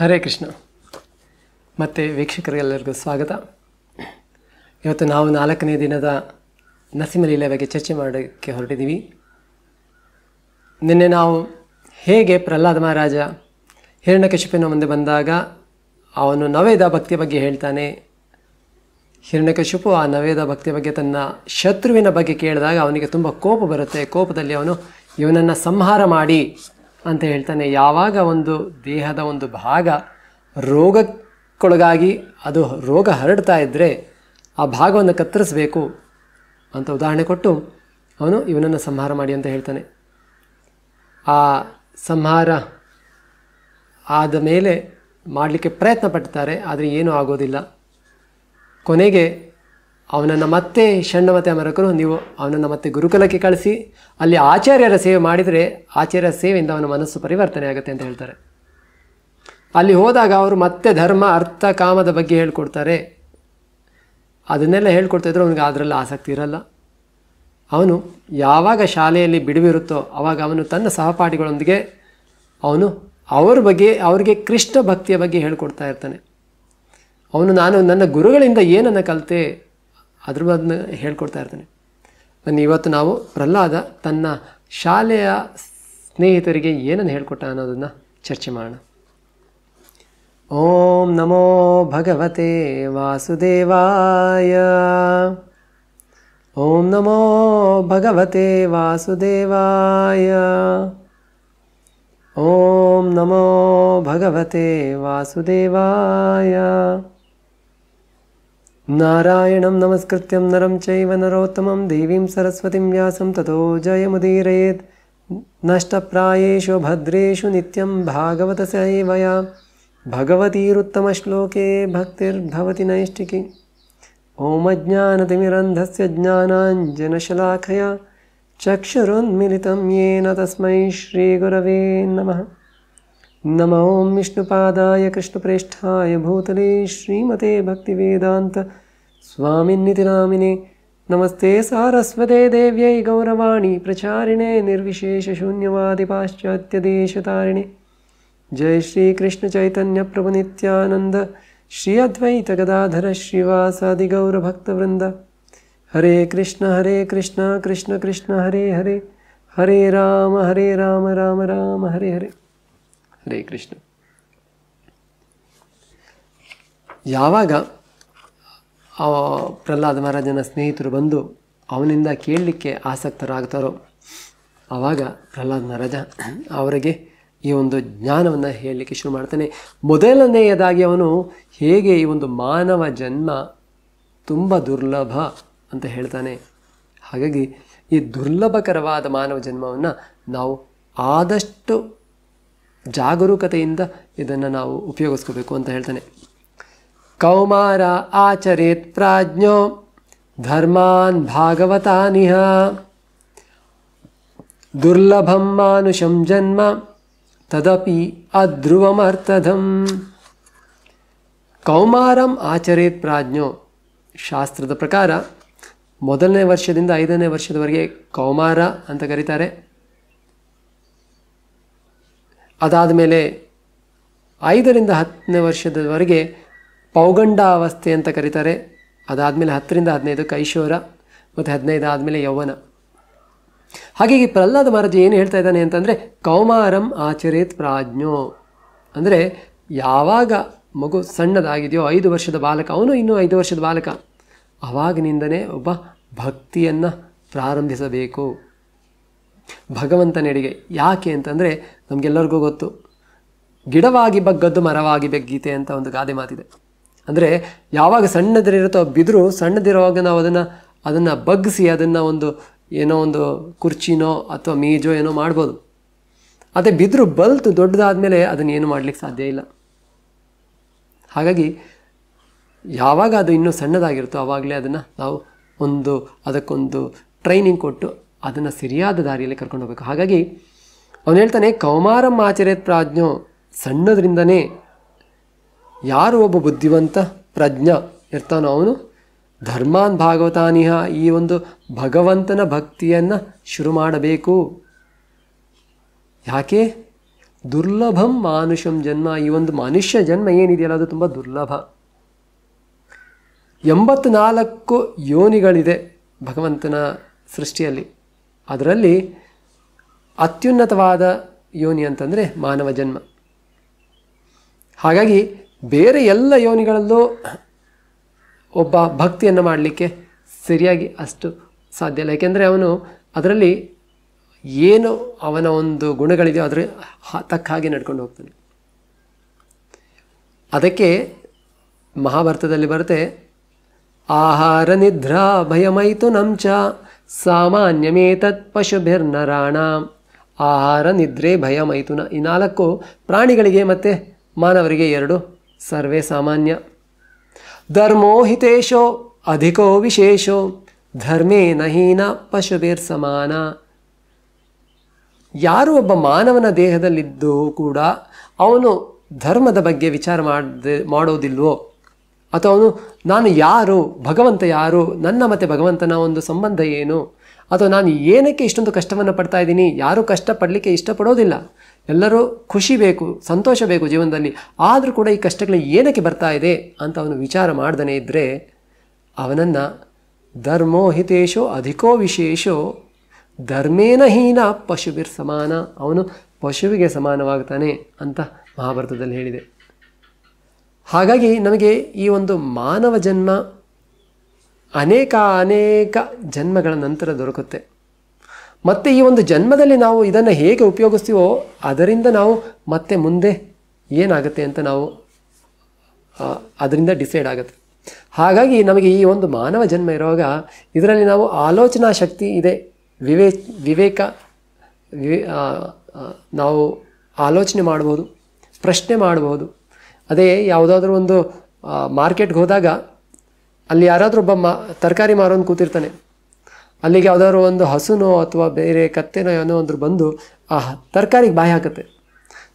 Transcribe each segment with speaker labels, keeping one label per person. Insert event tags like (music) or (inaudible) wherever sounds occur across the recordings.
Speaker 1: ಹರೇ ಕೃಷ್ಣ ಮತ್ತು ವೀಕ್ಷಕರಿಗೆಲ್ಲರಿಗೂ ಸ್ವಾಗತ ಇವತ್ತು ನಾವು ನಾಲ್ಕನೇ ದಿನದ ನರಸಿಂಹಲೀಲೆ ಬಗ್ಗೆ ಚರ್ಚೆ ಮಾಡೋಕ್ಕೆ ಹೊರಟಿದ್ದೀವಿ ನಿನ್ನೆ ನಾವು ಹೇಗೆ ಪ್ರಹ್ಲಾದ ಮಹಾರಾಜ ಹಿರಣ್ಯಕಶಿಪಿನ ಮುಂದೆ ಬಂದಾಗ ಅವನು ನವೇದ ಭಕ್ತಿಯ ಬಗ್ಗೆ ಹೇಳ್ತಾನೆ ಹಿರಣ್ಯಕಶಿಪು ಆ ನವೇದ ಭಕ್ತಿಯ ಬಗ್ಗೆ ತನ್ನ ಶತ್ರುವಿನ ಬಗ್ಗೆ ಕೇಳಿದಾಗ ಅವನಿಗೆ ತುಂಬ ಕೋಪ ಬರುತ್ತೆ ಕೋಪದಲ್ಲಿ ಅವನು ಇವನನ್ನು ಸಂಹಾರ ಮಾಡಿ ಅಂತ ಹೇಳ್ತಾನೆ ಯಾವಾಗ ಒಂದು ದೇಹದ ಒಂದು ಭಾಗ ರೋಗಕ್ಕೊಳಗಾಗಿ ಅದು ರೋಗ ಹರಡ್ತಾ ಇದ್ದರೆ ಆ ಭಾಗವನ್ನು ಕತ್ತರಿಸಬೇಕು ಅಂತ ಉದಾಹರಣೆ ಕೊಟ್ಟು ಅವನು ಇವನನ್ನು ಸಂಹಾರ ಮಾಡಿ ಅಂತ ಹೇಳ್ತಾನೆ ಆ ಸಂಹಾರ ಆದ ಮೇಲೆ ಮಾಡಲಿಕ್ಕೆ ಪ್ರಯತ್ನ ಪಡ್ತಾರೆ ಆದರೆ ಏನೂ ಆಗೋದಿಲ್ಲ ಕೊನೆಗೆ ಅವನನ್ನು ಮತ್ತೆ ಷಣ್ಣಮತೆ ಮರಕರು ನೀವು ಅವನನ್ನು ಮತ್ತೆ ಗುರುಕುಲಕ್ಕೆ ಕಳಿಸಿ ಅಲ್ಲಿ ಆಚಾರ್ಯರ ಸೇವೆ ಮಾಡಿದರೆ ಆಚಾರ್ಯರ ಸೇವೆಯಿಂದ ಅವನ ಮನಸ್ಸು ಪರಿವರ್ತನೆ ಆಗುತ್ತೆ ಅಂತ ಹೇಳ್ತಾರೆ ಅಲ್ಲಿ ಹೋದಾಗ ಅವರು ಮತ್ತೆ ಧರ್ಮ ಅರ್ಥ ಕಾಮದ ಬಗ್ಗೆ ಹೇಳ್ಕೊಡ್ತಾರೆ ಅದನ್ನೆಲ್ಲ ಹೇಳ್ಕೊಡ್ತಾಯಿದ್ರು ಅವನಿಗೆ ಅದರಲ್ಲಿ ಆಸಕ್ತಿ ಇರಲ್ಲ ಅವನು ಯಾವಾಗ ಶಾಲೆಯಲ್ಲಿ ಬಿಡುವಿರುತ್ತೋ ಅವಾಗ ಅವನು ತನ್ನ ಸಹಪಾಠಿಗಳೊಂದಿಗೆ ಅವನು ಅವ್ರ ಬಗ್ಗೆ ಅವರಿಗೆ ಕೃಷ್ಣ ಭಕ್ತಿಯ ಬಗ್ಗೆ ಹೇಳ್ಕೊಡ್ತಾ ಇರ್ತಾನೆ ಅವನು ನಾನು ನನ್ನ ಗುರುಗಳಿಂದ ಏನನ್ನು ಕಲಿತೆ ಅದ್ರ ಬಗ್ಗೆ ಹೇಳ್ಕೊಡ್ತಾ ಇರ್ತೀನಿ ಬನ್ನಿ ಇವತ್ತು ನಾವು ಪ್ರಹ್ಲಾದ ತನ್ನ ಶಾಲೆಯ ಸ್ನೇಹಿತರಿಗೆ ಏನನ್ನು ಹೇಳ್ಕೊಟ್ಟ ಅನ್ನೋದನ್ನು ಚರ್ಚೆ ಮಾಡೋಣ ಓಂ ನಮೋ ಭಗವತೆ ವಾಸುದೇವಾಯ ಓಂ ನಮೋ ಭಗವತೆ ವಾಸುದೇವಾಯ ಓಂ ನಮೋ ಭಗವತೆ ವಾಸುದೇವಾಯ नारायणं नमस्कृत्यं नरं चैव नरोत्तमं देवीं सरस्वतीं व्यासं ततो जयमुदीरयेत् नष्टप्रायेषु भद्रेषु नित्यं भागवतसेवया भगवतीरुत्तमश्लोके भक्तिर्भवति नैष्टिकी ओमज्ञानतिमिरन्धस्य ज्ञानाञ्जनशलाखया चक्षुरुन्मिलितं येन तस्मै श्रीगुरवे नमः नमो विष्णुपादाय कृष्णप्रेष्ठाय भूतले श्रीमते भक्तिवेदान्त स्वामिन्निति नमस्ते सारस्वते देव्यै गौरवाणी प्रचारिणे निर्विशेषशून्यवादिपाश्चात्यदेशतारिणे जय श्रीकृष्णचैतन्यप्रभुनित्यानन्द श्री अद्वैतगदाधर श्रीवासादिगौरभक्तवृन्द हरे कृष्ण हरे कृष्ण कृष्ण कृष्ण हरे हरे हरे राम हरे राम राम राम हरे हरे हरे कृष्ण ಯಾವಾಗ ಪ್ರಹ್ಲಾದ ಮಹಾರಾಜನ ಸ್ನೇಹಿತರು ಬಂದು ಅವನಿಂದ ಕೇಳಲಿಕ್ಕೆ ಆಸಕ್ತರಾಗ್ತಾರೋ ಆವಾಗ ಪ್ರಹ್ಲಾದ ಮಹಾರಾಜ ಅವರಿಗೆ ಈ ಒಂದು ಜ್ಞಾನವನ್ನು ಹೇಳಲಿಕ್ಕೆ ಶುರು ಮಾಡ್ತಾನೆ ಮೊದಲನೆಯದಾಗಿ ಅವನು ಹೇಗೆ ಈ ಒಂದು ಮಾನವ ಜನ್ಮ ತುಂಬ ದುರ್ಲಭ ಅಂತ ಹೇಳ್ತಾನೆ ಹಾಗಾಗಿ ಈ ದುರ್ಲಭಕರವಾದ ಮಾನವ ಜನ್ಮವನ್ನು ನಾವು ಆದಷ್ಟು ಜಾಗರೂಕತೆಯಿಂದ ಇದನ್ನು ನಾವು ಉಪಯೋಗಿಸ್ಕೋಬೇಕು ಅಂತ ಹೇಳ್ತಾನೆ ಕೌಮಾರ ಆಚರೇತ್ ಪ್ರಾಜ್ಞೋ ಧರ್ಮಾನ್ ಭಾಗವತಾನಿಹ ದುರ್ಲಭಂ ಮಾನುಷಂ ಜನ್ಮ ತದಪಿ ಅಧ್ರುವಮರ್ಥಧಂ ಕೌಮಾರಂ ಆಚರೇತ್ ಪ್ರಾಜ್ಞೋ ಶಾಸ್ತ್ರದ ಪ್ರಕಾರ ಮೊದಲನೇ ವರ್ಷದಿಂದ ಐದನೇ ವರ್ಷದವರೆಗೆ ಕೌಮಾರ ಅಂತ ಕರೀತಾರೆ ಅದಾದ ಮೇಲೆ ಐದರಿಂದ ಹತ್ತನೇ ವರ್ಷದವರೆಗೆ ಪೌಗಂಡಾವಸ್ಥೆ ಅಂತ ಕರೀತಾರೆ ಅದಾದಮೇಲೆ ಹತ್ತರಿಂದ ಹದಿನೈದು ಕೈಶೋರ ಮತ್ತು ಹದಿನೈದು ಆದಮೇಲೆ ಯೌವನ ಹಾಗಾಗಿ ಪ್ರಹ್ಲಾದ ಮಹಾರಾಜ ಏನು ಹೇಳ್ತಾ ಇದ್ದಾನೆ ಅಂತಂದರೆ ಕೌಮಾರಂ ಆಚರೇತ್ ಪ್ರಾಜ್ಞೋ ಅಂದರೆ ಯಾವಾಗ ಮಗು ಸಣ್ಣದಾಗಿದೆಯೋ ಐದು ವರ್ಷದ ಬಾಲಕ ಅವನು ಇನ್ನೂ ಐದು ವರ್ಷದ ಬಾಲಕ ಆವಾಗಿನಿಂದನೇ ಒಬ್ಬ ಭಕ್ತಿಯನ್ನು ಪ್ರಾರಂಭಿಸಬೇಕು ಭಗವಂತನೆಡೆಗೆ ಯಾಕೆ ಅಂತಂದರೆ ನಮಗೆಲ್ಲರಿಗೂ ಗೊತ್ತು ಗಿಡವಾಗಿ ಬಗ್ಗದ್ದು ಮರವಾಗಿ ಬೆಗ್ಗೀತೆ ಅಂತ ಒಂದು ಗಾದೆ ಮಾತಿದೆ ಅಂದರೆ ಯಾವಾಗ ಸಣ್ಣದಿರುತ್ತೋ ಬಿದಿರು ಸಣ್ಣದಿರುವಾಗ ನಾವು ಅದನ್ನು ಅದನ್ನು ಬಗ್ಗಿಸಿ ಅದನ್ನು ಒಂದು ಏನೋ ಒಂದು ಕುರ್ಚಿನೋ ಅಥವಾ ಮೇಜೋ ಏನೋ ಮಾಡ್ಬೋದು ಅದೇ ಬಿದಿರು ಬಲ್ತು ಮೇಲೆ ಅದನ್ನು ಏನು ಮಾಡಲಿಕ್ಕೆ ಸಾಧ್ಯ ಇಲ್ಲ ಹಾಗಾಗಿ ಯಾವಾಗ ಅದು ಇನ್ನೂ ಸಣ್ಣದಾಗಿರುತ್ತೋ ಆವಾಗಲೇ ಅದನ್ನು ನಾವು ಒಂದು ಅದಕ್ಕೊಂದು ಟ್ರೈನಿಂಗ್ ಕೊಟ್ಟು ಅದನ್ನು ಸರಿಯಾದ ದಾರಿಯಲ್ಲಿ ಕರ್ಕೊಂಡು ಹೋಗ್ಬೇಕು ಹಾಗಾಗಿ ಅವನು ಹೇಳ್ತಾನೆ ಕೌಮಾರಂ ಆಚರೇತ್ ಪ್ರಾಜ್ಞೋ ಸಣ್ಣದ್ರಿಂದನೇ ಯಾರು ಒಬ್ಬ ಬುದ್ಧಿವಂತ ಪ್ರಜ್ಞ ಇರ್ತಾನೋ ಅವನು ಧರ್ಮಾನ್ ಭಾಗವತಾನಿಹ ಈ ಒಂದು ಭಗವಂತನ ಭಕ್ತಿಯನ್ನು ಶುರು ಮಾಡಬೇಕು ಯಾಕೆ ದುರ್ಲಭಂ ಮಾನುಷಂ ಜನ್ಮ ಈ ಒಂದು ಮನುಷ್ಯ ಜನ್ಮ ಏನಿದೆಯಲ್ಲ ಅದು ತುಂಬ ದುರ್ಲಭ ಎಂಬತ್ನಾಲ್ಕು ಯೋನಿಗಳಿದೆ ಭಗವಂತನ ಸೃಷ್ಟಿಯಲ್ಲಿ ಅದರಲ್ಲಿ ಅತ್ಯುನ್ನತವಾದ ಯೋನಿ ಅಂತಂದರೆ ಮಾನವ ಜನ್ಮ ಹಾಗಾಗಿ ಬೇರೆ ಎಲ್ಲ ಯೋನಿಗಳಲ್ಲೂ ಒಬ್ಬ ಭಕ್ತಿಯನ್ನು ಮಾಡಲಿಕ್ಕೆ ಸರಿಯಾಗಿ ಅಷ್ಟು ಸಾಧ್ಯ ಇಲ್ಲ ಏಕೆಂದರೆ ಅವನು ಅದರಲ್ಲಿ ಏನು ಅವನ ಒಂದು ಗುಣಗಳಿದೆಯೋ ಅದರ ತಕ್ಕ ಹಾಗೆ ನಡ್ಕೊಂಡು ಹೋಗ್ತಾನೆ ಅದಕ್ಕೆ ಮಹಾಭಾರತದಲ್ಲಿ ಬರುತ್ತೆ ಆಹಾರ ನಿದ್ರಾ ಭಯಮೈತು ನಂಚ ಸಾಮಾನ್ಯಮೇತತ್ ಪಶುಭಿರ್ನರಾಣ ಆಹಾರ ನಿದ್ರೆ ಭಯಮೈತುನ ಈ ನಾಲ್ಕು ಪ್ರಾಣಿಗಳಿಗೆ ಮತ್ತು ಮಾನವರಿಗೆ ಎರಡು ಸರ್ವೇ ಸಾಮಾನ್ಯ ಧರ್ಮೋ ಹಿತೇಶೋ ಅಧಿಕೋ ವಿಶೇಷೋ ಧರ್ಮೇ ನಹೀನ ಪಶುಬೇರ್ ಸಮಾನ ಯಾರು ಒಬ್ಬ ಮಾನವನ ದೇಹದಲ್ಲಿದ್ದು ಕೂಡ ಅವನು ಧರ್ಮದ ಬಗ್ಗೆ ವಿಚಾರ ಮಾಡದೆ ಮಾಡೋದಿಲ್ವೋ ಅಥವಾ ಅವನು ನಾನು ಯಾರು ಭಗವಂತ ಯಾರು ನನ್ನ ಮತ್ತೆ ಭಗವಂತನ ಒಂದು ಸಂಬಂಧ ಏನು ಅಥವಾ ನಾನು ಏನಕ್ಕೆ ಇಷ್ಟೊಂದು ಕಷ್ಟವನ್ನು ಪಡ್ತಾ ಇದ್ದೀನಿ ಯಾರು ಕಷ್ಟಪಡಲಿಕ್ಕೆ ಇಷ್ಟಪಡೋದಿಲ್ಲ ಎಲ್ಲರೂ ಖುಷಿ ಬೇಕು ಸಂತೋಷ ಬೇಕು ಜೀವನದಲ್ಲಿ ಆದರೂ ಕೂಡ ಈ ಕಷ್ಟಗಳು ಏನಕ್ಕೆ ಬರ್ತಾ ಇದೆ ಅಂತ ಅವನು ವಿಚಾರ ಮಾಡ್ದೇ ಇದ್ದರೆ ಅವನನ್ನು ಧರ್ಮೋ ಅಧಿಕೋ ವಿಶೇಷೋ ಧರ್ಮೇನ ಹೀನ ಪಶುವಿರ್ ಸಮಾನ ಅವನು ಪಶುವಿಗೆ ಸಮಾನವಾಗ್ತಾನೆ ಅಂತ ಮಹಾಭಾರತದಲ್ಲಿ ಹೇಳಿದೆ ಹಾಗಾಗಿ ನಮಗೆ ಈ ಒಂದು ಮಾನವ ಜನ್ಮ ಅನೇಕ ಅನೇಕ ಜನ್ಮಗಳ ನಂತರ ದೊರಕುತ್ತೆ ಮತ್ತು ಈ ಒಂದು ಜನ್ಮದಲ್ಲಿ ನಾವು ಇದನ್ನು ಹೇಗೆ ಉಪಯೋಗಿಸ್ತೀವೋ ಅದರಿಂದ ನಾವು ಮತ್ತೆ ಮುಂದೆ ಏನಾಗುತ್ತೆ ಅಂತ ನಾವು ಅದರಿಂದ ಡಿಸೈಡ್ ಆಗುತ್ತೆ ಹಾಗಾಗಿ ನಮಗೆ ಈ ಒಂದು ಮಾನವ ಜನ್ಮ ಇರುವಾಗ ಇದರಲ್ಲಿ ನಾವು ಆಲೋಚನಾ ಶಕ್ತಿ ಇದೆ ವಿವೇ ವಿವೇಕ ವಿವೇ ನಾವು ಆಲೋಚನೆ ಮಾಡ್ಬೋದು ಪ್ರಶ್ನೆ ಮಾಡ್ಬೋದು ಅದೇ ಯಾವುದಾದ್ರೂ ಒಂದು ಮಾರ್ಕೆಟ್ಗೆ ಹೋದಾಗ ಅಲ್ಲಿ ಯಾರಾದರೂ ಒಬ್ಬ ಮಾ ತರಕಾರಿ ಮಾರೋನು ಕೂತಿರ್ತಾನೆ ಅಲ್ಲಿಗೆ ಯಾವುದಾದ್ರು ಒಂದು ಹಸುನೋ ಅಥವಾ ಬೇರೆ ಕತ್ತೆನೋ ಏನೋ ಅಂದ್ರೆ ಬಂದು ಆ ತರಕಾರಿಗೆ ಬಾಯಿ ಹಾಕುತ್ತೆ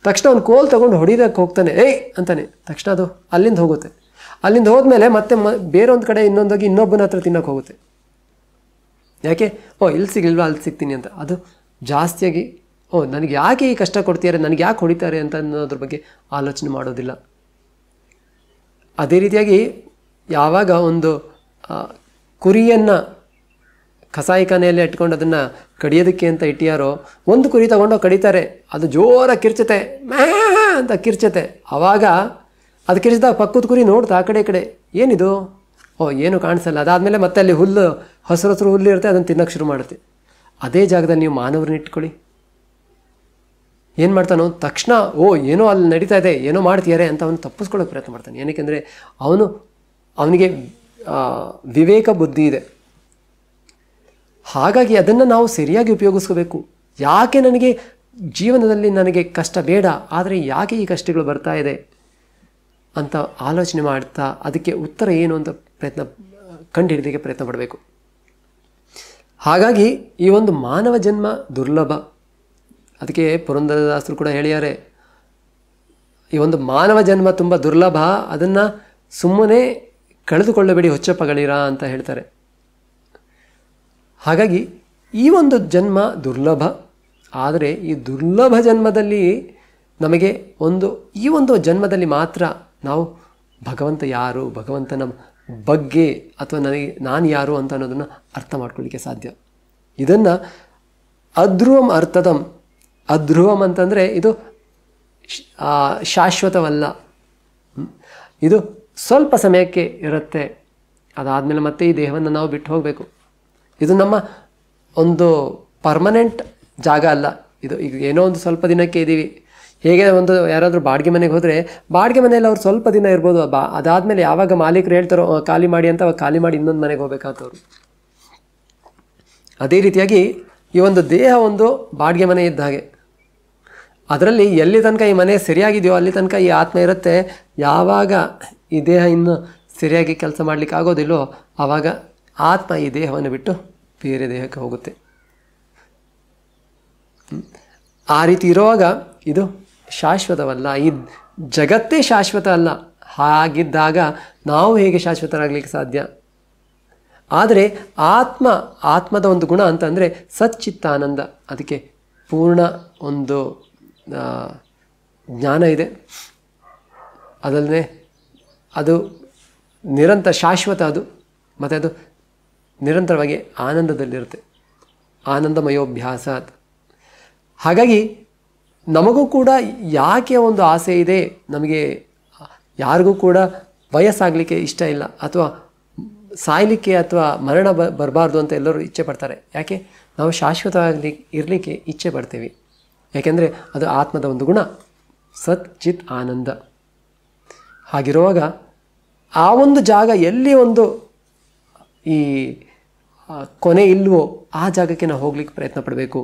Speaker 1: ತಕ್ಷಣ ಅವ್ನು ಕೋಲ್ ತೊಗೊಂಡು ಹೊಡಿದಕ್ಕೆ ಹೋಗ್ತಾನೆ ಏಯ್ ಅಂತಾನೆ ತಕ್ಷಣ ಅದು ಅಲ್ಲಿಂದ ಹೋಗುತ್ತೆ ಅಲ್ಲಿಂದ ಹೋದ್ಮೇಲೆ ಮತ್ತೆ ಮ ಬೇರೊಂದು ಕಡೆ ಇನ್ನೊಂದಾಗಿ ಇನ್ನೊಬ್ಬನ ಹತ್ರ ತಿನ್ನೋಕೆ ಹೋಗುತ್ತೆ ಯಾಕೆ ಓ ಇಲ್ಲಿ ಸಿಗಲ್ವಾ ಅಲ್ಲಿ ಸಿಗ್ತೀನಿ ಅಂತ ಅದು ಜಾಸ್ತಿಯಾಗಿ ಓ ನನಗೆ ಯಾಕೆ ಈ ಕಷ್ಟ ಕೊಡ್ತೀಯಾರೆ ನನಗೆ ಯಾಕೆ ಹೊಡಿತಾರೆ ಅಂತ ಅನ್ನೋದ್ರ ಬಗ್ಗೆ ಆಲೋಚನೆ ಮಾಡೋದಿಲ್ಲ ಅದೇ ರೀತಿಯಾಗಿ ಯಾವಾಗ ಒಂದು ಕುರಿಯನ್ನು ಕಸಾಯಿಖಾನೆಯಲ್ಲಿ ಇಟ್ಕೊಂಡು ಅದನ್ನು ಕಡಿಯೋದಕ್ಕೆ ಅಂತ ಇಟ್ಟಿಯಾರೋ ಒಂದು ಕುರಿ ತಗೊಂಡು ಕಡಿತಾರೆ ಅದು ಜೋರ ಕಿರ್ಚತೆ ಮ್ಯಾ ಅಂತ ಕಿರ್ಚತೆ ಆವಾಗ ಅದು ಕಿರ್ಚಿದಾಗ ಪಕ್ಕದ ಕುರಿ ನೋಡ್ತಾ ಆ ಕಡೆ ಕಡೆ ಏನಿದು ಓ ಏನು ಕಾಣಿಸಲ್ಲ ಅದಾದಮೇಲೆ ಮತ್ತೆ ಅಲ್ಲಿ ಹುಲ್ಲು ಹಸಿರು ಹಸಿರು ಹುಲ್ಲು ಇರುತ್ತೆ ಅದನ್ನು ತಿನ್ನೋಕ್ಕೆ ಶುರು ಮಾಡುತ್ತೆ ಅದೇ ಜಾಗದಲ್ಲಿ ನೀವು ಮಾನವರನ್ನ ಇಟ್ಕೊಳ್ಳಿ ಏನು ಮಾಡ್ತಾನೋ ತಕ್ಷಣ ಓ ಏನೋ ಅಲ್ಲಿ ನಡೀತಾ ಇದೆ ಏನೋ ಮಾಡ್ತೀಯಾರೆ ಅಂತ ಅವನು ತಪ್ಪಿಸ್ಕೊಳ್ಳೋಕೆ ಪ್ರಯತ್ನ ಮಾಡ್ತಾನೆ ಏನಕ್ಕೆಂದರೆ ಅವನು ಅವನಿಗೆ ವಿವೇಕ ಬುದ್ಧಿ ಇದೆ ಹಾಗಾಗಿ ಅದನ್ನು ನಾವು ಸರಿಯಾಗಿ ಉಪಯೋಗಿಸ್ಕೋಬೇಕು ಯಾಕೆ ನನಗೆ ಜೀವನದಲ್ಲಿ ನನಗೆ ಕಷ್ಟ ಬೇಡ ಆದರೆ ಯಾಕೆ ಈ ಕಷ್ಟಗಳು ಬರ್ತಾ ಇದೆ ಅಂತ ಆಲೋಚನೆ ಮಾಡ್ತಾ ಅದಕ್ಕೆ ಉತ್ತರ ಏನು ಅಂತ ಪ್ರಯತ್ನ ಕಂಡುಹಿಡಿದಕ್ಕೆ ಪ್ರಯತ್ನ ಪಡಬೇಕು ಹಾಗಾಗಿ ಈ ಒಂದು ಮಾನವ ಜನ್ಮ ದುರ್ಲಭ ಅದಕ್ಕೆ ಪುರಂದರದಾಸರು ಕೂಡ ಹೇಳಿದ್ದಾರೆ ಈ ಒಂದು ಮಾನವ ಜನ್ಮ ತುಂಬ ದುರ್ಲಭ ಅದನ್ನು ಸುಮ್ಮನೆ ಕಳೆದುಕೊಳ್ಳಬೇಡಿ ಹೊಚ್ಚಪ್ಪಗಳಿರ ಅಂತ ಹೇಳ್ತಾರೆ ಹಾಗಾಗಿ ಈ ಒಂದು ಜನ್ಮ ದುರ್ಲಭ ಆದರೆ ಈ ದುರ್ಲಭ ಜನ್ಮದಲ್ಲಿ ನಮಗೆ ಒಂದು ಈ ಒಂದು ಜನ್ಮದಲ್ಲಿ ಮಾತ್ರ ನಾವು ಭಗವಂತ ಯಾರು ಭಗವಂತನ ಬಗ್ಗೆ ಅಥವಾ ನನಗೆ ನಾನು ಯಾರು ಅಂತ ಅನ್ನೋದನ್ನು ಅರ್ಥ ಮಾಡ್ಕೊಳ್ಳಿಕ್ಕೆ ಸಾಧ್ಯ ಇದನ್ನು ಅಧ್ರುವಂ ಅರ್ಥದಂ ಅಧ್ರುವಂ ಅಂತಂದರೆ ಇದು ಶಾಶ್ವತವಲ್ಲ ಇದು ಸ್ವಲ್ಪ ಸಮಯಕ್ಕೆ ಇರುತ್ತೆ ಅದಾದಮೇಲೆ ಮತ್ತೆ ಈ ದೇಹವನ್ನು ನಾವು ಬಿಟ್ಟು ಹೋಗಬೇಕು ಇದು ನಮ್ಮ ಒಂದು ಪರ್ಮನೆಂಟ್ ಜಾಗ ಅಲ್ಲ ಇದು ಈಗ ಏನೋ ಒಂದು ಸ್ವಲ್ಪ ದಿನಕ್ಕೆ ಇದ್ದೀವಿ ಹೇಗೆ ಒಂದು ಯಾರಾದರೂ ಬಾಡಿಗೆ ಮನೆಗೆ ಹೋದರೆ ಬಾಡಿಗೆ ಮನೆಯಲ್ಲಿ ಅವ್ರು ಸ್ವಲ್ಪ ದಿನ ಇರ್ಬೋದು ಬಾ ಅದಾದಮೇಲೆ ಯಾವಾಗ ಮಾಲೀಕರು ಹೇಳ್ತಾರೋ ಖಾಲಿ ಮಾಡಿ ಅಂತ ಅವಾಗ ಖಾಲಿ ಮಾಡಿ ಇನ್ನೊಂದು ಮನೆಗೆ ಹೋಗ್ಬೇಕಾದವ್ರು ಅದೇ ರೀತಿಯಾಗಿ ಈ ಒಂದು ದೇಹ ಒಂದು ಬಾಡಿಗೆ ಮನೆ ಇದ್ದ ಹಾಗೆ ಅದರಲ್ಲಿ ಎಲ್ಲಿ ತನಕ ಈ ಮನೆ ಸರಿಯಾಗಿದೆಯೋ ಅಲ್ಲಿ ತನಕ ಈ ಆತ್ಮ ಇರುತ್ತೆ ಯಾವಾಗ ಈ ದೇಹ ಇನ್ನು ಸರಿಯಾಗಿ ಕೆಲಸ ಮಾಡಲಿಕ್ಕೆ ಆಗೋದಿಲ್ಲೋ ಆವಾಗ ಆತ್ಮ ಈ ದೇಹವನ್ನು ಬಿಟ್ಟು ಬೇರೆ ದೇಹಕ್ಕೆ ಹೋಗುತ್ತೆ ಆ ರೀತಿ ಇರುವಾಗ ಇದು ಶಾಶ್ವತವಲ್ಲ ಈ ಜಗತ್ತೇ ಶಾಶ್ವತ ಅಲ್ಲ ಹಾಗಿದ್ದಾಗ ನಾವು ಹೇಗೆ ಶಾಶ್ವತರಾಗಲಿಕ್ಕೆ ಸಾಧ್ಯ ಆದರೆ ಆತ್ಮ ಆತ್ಮದ ಒಂದು ಗುಣ ಅಂತಂದರೆ ಸಚ್ಚಿತ್ತಾನಂದ ಅದಕ್ಕೆ ಪೂರ್ಣ ಒಂದು ಜ್ಞಾನ ಇದೆ ಅದಲ್ಲದೆ ಅದು ನಿರಂತರ ಶಾಶ್ವತ ಅದು ಮತ್ತು ಅದು ನಿರಂತರವಾಗಿ ಆನಂದದಲ್ಲಿರುತ್ತೆ ಆನಂದಮಯೋಭ್ಯಾಸ ಹಾಗಾಗಿ ನಮಗೂ ಕೂಡ ಯಾಕೆ ಒಂದು ಆಸೆ ಇದೆ ನಮಗೆ ಯಾರಿಗೂ ಕೂಡ ವಯಸ್ಸಾಗಲಿಕ್ಕೆ ಇಷ್ಟ ಇಲ್ಲ ಅಥವಾ ಸಾಯಲಿಕ್ಕೆ ಅಥವಾ ಮರಣ ಬ ಬರಬಾರ್ದು ಅಂತ ಎಲ್ಲರೂ ಇಚ್ಛೆ ಪಡ್ತಾರೆ ಯಾಕೆ ನಾವು ಶಾಶ್ವತವಾಗಲಿ ಇರಲಿಕ್ಕೆ ಇಚ್ಛೆ ಪಡ್ತೀವಿ ಯಾಕೆಂದರೆ ಅದು ಆತ್ಮದ ಒಂದು ಗುಣ ಸತ್ ಚಿತ್ ಆನಂದ ಹಾಗಿರುವಾಗ ಆ ಒಂದು ಜಾಗ ಎಲ್ಲಿ ಒಂದು ಈ ಕೊನೆ ಇಲ್ವೋ ಆ ಜಾಗಕ್ಕೆ ನಾವು ಹೋಗ್ಲಿಕ್ಕೆ ಪ್ರಯತ್ನ ಪಡಬೇಕು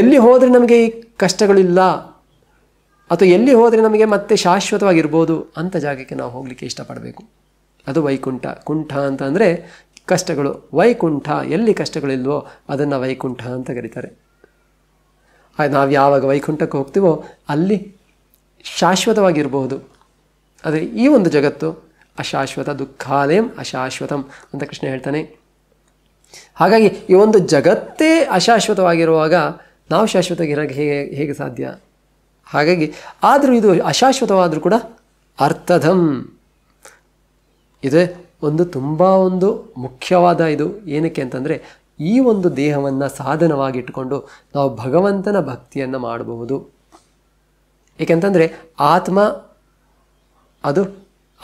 Speaker 1: ಎಲ್ಲಿ ಹೋದರೆ ನಮಗೆ ಈ ಕಷ್ಟಗಳಿಲ್ಲ ಅಥವಾ ಎಲ್ಲಿ ಹೋದರೆ ನಮಗೆ ಮತ್ತೆ ಶಾಶ್ವತವಾಗಿರ್ಬೋದು ಅಂಥ ಜಾಗಕ್ಕೆ ನಾವು ಹೋಗಲಿಕ್ಕೆ ಇಷ್ಟಪಡಬೇಕು ಅದು ವೈಕುಂಠ ಕುಂಠ ಅಂತ ಅಂದರೆ ಕಷ್ಟಗಳು ವೈಕುಂಠ ಎಲ್ಲಿ ಕಷ್ಟಗಳಿಲ್ವೋ ಅದನ್ನು ವೈಕುಂಠ ಅಂತ ಕರೀತಾರೆ ನಾವು ಯಾವಾಗ ವೈಕುಂಠಕ್ಕೆ ಹೋಗ್ತೀವೋ ಅಲ್ಲಿ ಶಾಶ್ವತವಾಗಿರ್ಬೋದು ಆದರೆ ಈ ಒಂದು ಜಗತ್ತು ಅಶಾಶ್ವತ ದುಃಖಾಲಯಂ ಅಶಾಶ್ವತಂ ಅಂತ ಕೃಷ್ಣ ಹೇಳ್ತಾನೆ ಹಾಗಾಗಿ ಈ ಒಂದು ಜಗತ್ತೇ ಅಶಾಶ್ವತವಾಗಿರುವಾಗ ನಾವು ಶಾಶ್ವತವಾಗಿರೋಕ್ಕೆ ಹೇಗೆ ಹೇಗೆ ಸಾಧ್ಯ ಹಾಗಾಗಿ ಆದರೂ ಇದು ಅಶಾಶ್ವತವಾದರೂ ಕೂಡ ಅರ್ಥಧಂ ಇದೇ ಒಂದು ತುಂಬ ಒಂದು ಮುಖ್ಯವಾದ ಇದು ಏನಕ್ಕೆ ಅಂತಂದರೆ ಈ ಒಂದು ದೇಹವನ್ನು ಸಾಧನವಾಗಿಟ್ಟುಕೊಂಡು ನಾವು ಭಗವಂತನ ಭಕ್ತಿಯನ್ನು ಮಾಡಬಹುದು ಏಕೆಂತಂದರೆ ಆತ್ಮ ಅದು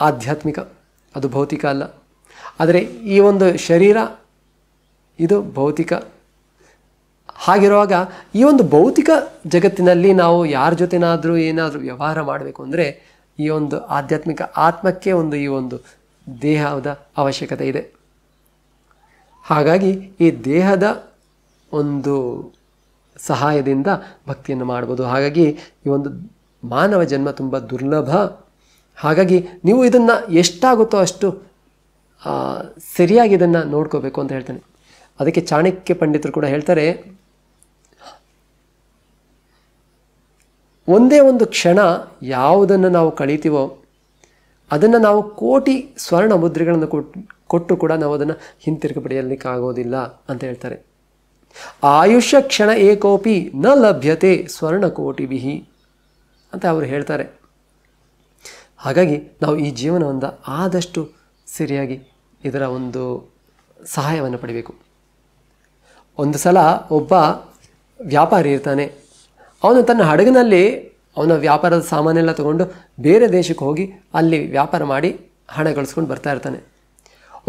Speaker 1: ಆಧ್ಯಾತ್ಮಿಕ ಅದು ಭೌತಿಕ ಅಲ್ಲ ಆದರೆ ಈ ಒಂದು ಶರೀರ ಇದು ಭೌತಿಕ ಹಾಗಿರುವಾಗ ಈ ಒಂದು ಭೌತಿಕ ಜಗತ್ತಿನಲ್ಲಿ ನಾವು ಯಾರ ಜೊತೆನಾದರೂ ಏನಾದರೂ ವ್ಯವಹಾರ ಮಾಡಬೇಕು ಅಂದರೆ ಈ ಒಂದು ಆಧ್ಯಾತ್ಮಿಕ ಆತ್ಮಕ್ಕೆ ಒಂದು ಈ ಒಂದು ದೇಹದ ಅವಶ್ಯಕತೆ ಇದೆ ಹಾಗಾಗಿ ಈ ದೇಹದ ಒಂದು ಸಹಾಯದಿಂದ ಭಕ್ತಿಯನ್ನು ಮಾಡ್ಬೋದು ಹಾಗಾಗಿ ಈ ಒಂದು ಮಾನವ ಜನ್ಮ ತುಂಬ ದುರ್ಲಭ ಹಾಗಾಗಿ ನೀವು ಇದನ್ನು ಎಷ್ಟಾಗುತ್ತೋ ಅಷ್ಟು ಸರಿಯಾಗಿ ಇದನ್ನು ನೋಡ್ಕೋಬೇಕು ಅಂತ ಹೇಳ್ತೇನೆ ಅದಕ್ಕೆ ಚಾಣಕ್ಯ ಪಂಡಿತರು ಕೂಡ ಹೇಳ್ತಾರೆ ಒಂದೇ ಒಂದು ಕ್ಷಣ ಯಾವುದನ್ನು ನಾವು ಕಳೀತೀವೋ ಅದನ್ನು ನಾವು ಕೋಟಿ ಸ್ವರ್ಣ ಮುದ್ರೆಗಳನ್ನು ಕೊಟ್ಟು ಕೂಡ ನಾವು ಅದನ್ನು ಹಿಂತಿರುಗಿ ಆಗೋದಿಲ್ಲ ಅಂತ ಹೇಳ್ತಾರೆ ಆಯುಷ್ಯ ಕ್ಷಣ ಏಕೋಪಿ ನ ಲಭ್ಯತೆ ಸ್ವರ್ಣ ಕೋಟಿ ಬಿಹಿ ಅಂತ ಅವರು ಹೇಳ್ತಾರೆ ಹಾಗಾಗಿ ನಾವು ಈ ಜೀವನವನ್ನು ಆದಷ್ಟು ಸರಿಯಾಗಿ ಇದರ ಒಂದು ಸಹಾಯವನ್ನು ಪಡಿಬೇಕು ಒಂದು ಸಲ ಒಬ್ಬ ವ್ಯಾಪಾರಿ ಇರ್ತಾನೆ ಅವನು ತನ್ನ ಹಡಗಿನಲ್ಲಿ ಅವನ ವ್ಯಾಪಾರದ ಸಾಮಾನೆಲ್ಲ ತಗೊಂಡು ಬೇರೆ ದೇಶಕ್ಕೆ ಹೋಗಿ ಅಲ್ಲಿ ವ್ಯಾಪಾರ ಮಾಡಿ ಹಣ ಗಳಿಸ್ಕೊಂಡು ಬರ್ತಾ ಇರ್ತಾನೆ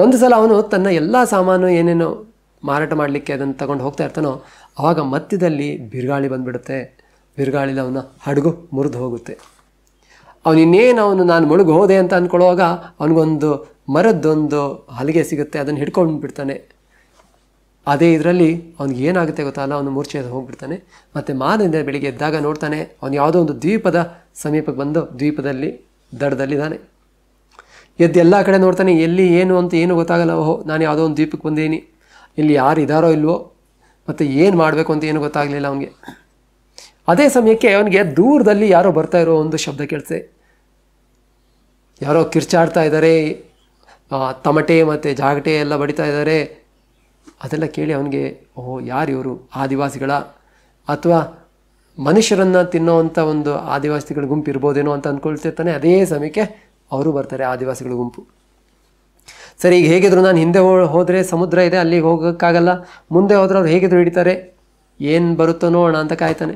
Speaker 1: ಒಂದು ಸಲ ಅವನು ತನ್ನ ಎಲ್ಲ ಸಾಮಾನು ಏನೇನೋ ಮಾರಾಟ ಮಾಡಲಿಕ್ಕೆ ಅದನ್ನು ತಗೊಂಡು ಹೋಗ್ತಾ ಇರ್ತಾನೋ ಆವಾಗ ಮಧ್ಯದಲ್ಲಿ ಬಿರುಗಾಳಿ ಬಂದುಬಿಡುತ್ತೆ ಬಿರುಗಾಳಿಲಿ ಅವನ ಹಡಗು ಮುರಿದು ಹೋಗುತ್ತೆ ಅವನಿನ್ನೇನು ಅವನು ನಾನು ಮುಳುಗು ಹೋದೆ ಅಂತ ಅಂದ್ಕೊಳ್ಳುವಾಗ ಅವನಿಗೊಂದು ಮರದ್ದೊಂದು ಹಲಿಗೆ ಸಿಗುತ್ತೆ ಅದನ್ನು ಹಿಡ್ಕೊಂಡು ಬಿಡ್ತಾನೆ ಅದೇ ಇದರಲ್ಲಿ ಅವ್ನಿಗೆ ಏನಾಗುತ್ತೆ ಗೊತ್ತಲ್ಲ ಅವನು ಮೂರ್ಛೆ ಹೋಗ್ಬಿಡ್ತಾನೆ ಮತ್ತು ಮಾನದಿಂದ ಬೆಳಿಗ್ಗೆ ಎದ್ದಾಗ ನೋಡ್ತಾನೆ ಅವನು ಯಾವುದೋ ಒಂದು ದ್ವೀಪದ ಸಮೀಪಕ್ಕೆ ಬಂದು ದ್ವೀಪದಲ್ಲಿ ದಡದಲ್ಲಿದ್ದಾನೆ ಎದ್ದು ಎಲ್ಲ ಕಡೆ ನೋಡ್ತಾನೆ ಎಲ್ಲಿ ಏನು ಅಂತ ಏನು ಗೊತ್ತಾಗಲ್ಲ ಓಹೋ ನಾನು ಯಾವುದೋ ಒಂದು ದ್ವೀಪಕ್ಕೆ ಬಂದೇನಿ ಇಲ್ಲಿ ಯಾರು ಇದ್ದಾರೋ ಇಲ್ವೋ ಮತ್ತು ಏನು ಮಾಡಬೇಕು ಅಂತ ಏನು ಗೊತ್ತಾಗಲಿಲ್ಲ ಅವನಿಗೆ ಅದೇ ಸಮಯಕ್ಕೆ ಅವನಿಗೆ ದೂರದಲ್ಲಿ ಯಾರೋ ಬರ್ತಾ ಇರೋ ಒಂದು ಶಬ್ದ ಕೇಳಿಸೆ ಯಾರೋ ಕಿರ್ಚಾಡ್ತಾ ಇದ್ದಾರೆ ತಮಟೆ ಮತ್ತು ಜಾಗಟೆ ಎಲ್ಲ ಬಡಿತಾ ಇದ್ದಾರೆ ಅದೆಲ್ಲ ಕೇಳಿ ಅವನಿಗೆ ಓಹೋ ಯಾರು ಇವರು ಆದಿವಾಸಿಗಳ ಅಥವಾ ಮನುಷ್ಯರನ್ನು ತಿನ್ನೋವಂಥ ಒಂದು ಆದಿವಾಸಿಗಳ ಗುಂಪು ಇರ್ಬೋದೇನೋ ಅಂತ ಅಂದ್ಕೊಳ್ತಿರ್ತಾನೆ ಅದೇ ಸಮಯಕ್ಕೆ ಅವರು ಬರ್ತಾರೆ ಆದಿವಾಸಿಗಳ ಗುಂಪು ಸರಿ ಈಗ ಹೇಗಿದ್ರು ನಾನು ಹಿಂದೆ ಹೋದರೆ ಸಮುದ್ರ ಇದೆ ಅಲ್ಲಿಗೆ ಹೋಗೋಕ್ಕಾಗಲ್ಲ ಮುಂದೆ ಹೋದ್ರೆ ಅವ್ರು ಹೇಗಿದ್ರು ಹಿಡಿತಾರೆ ಏನು ಬರುತ್ತೋ ನೋಡೋಣ ಅಂತ ಕಾಯ್ತಾನೆ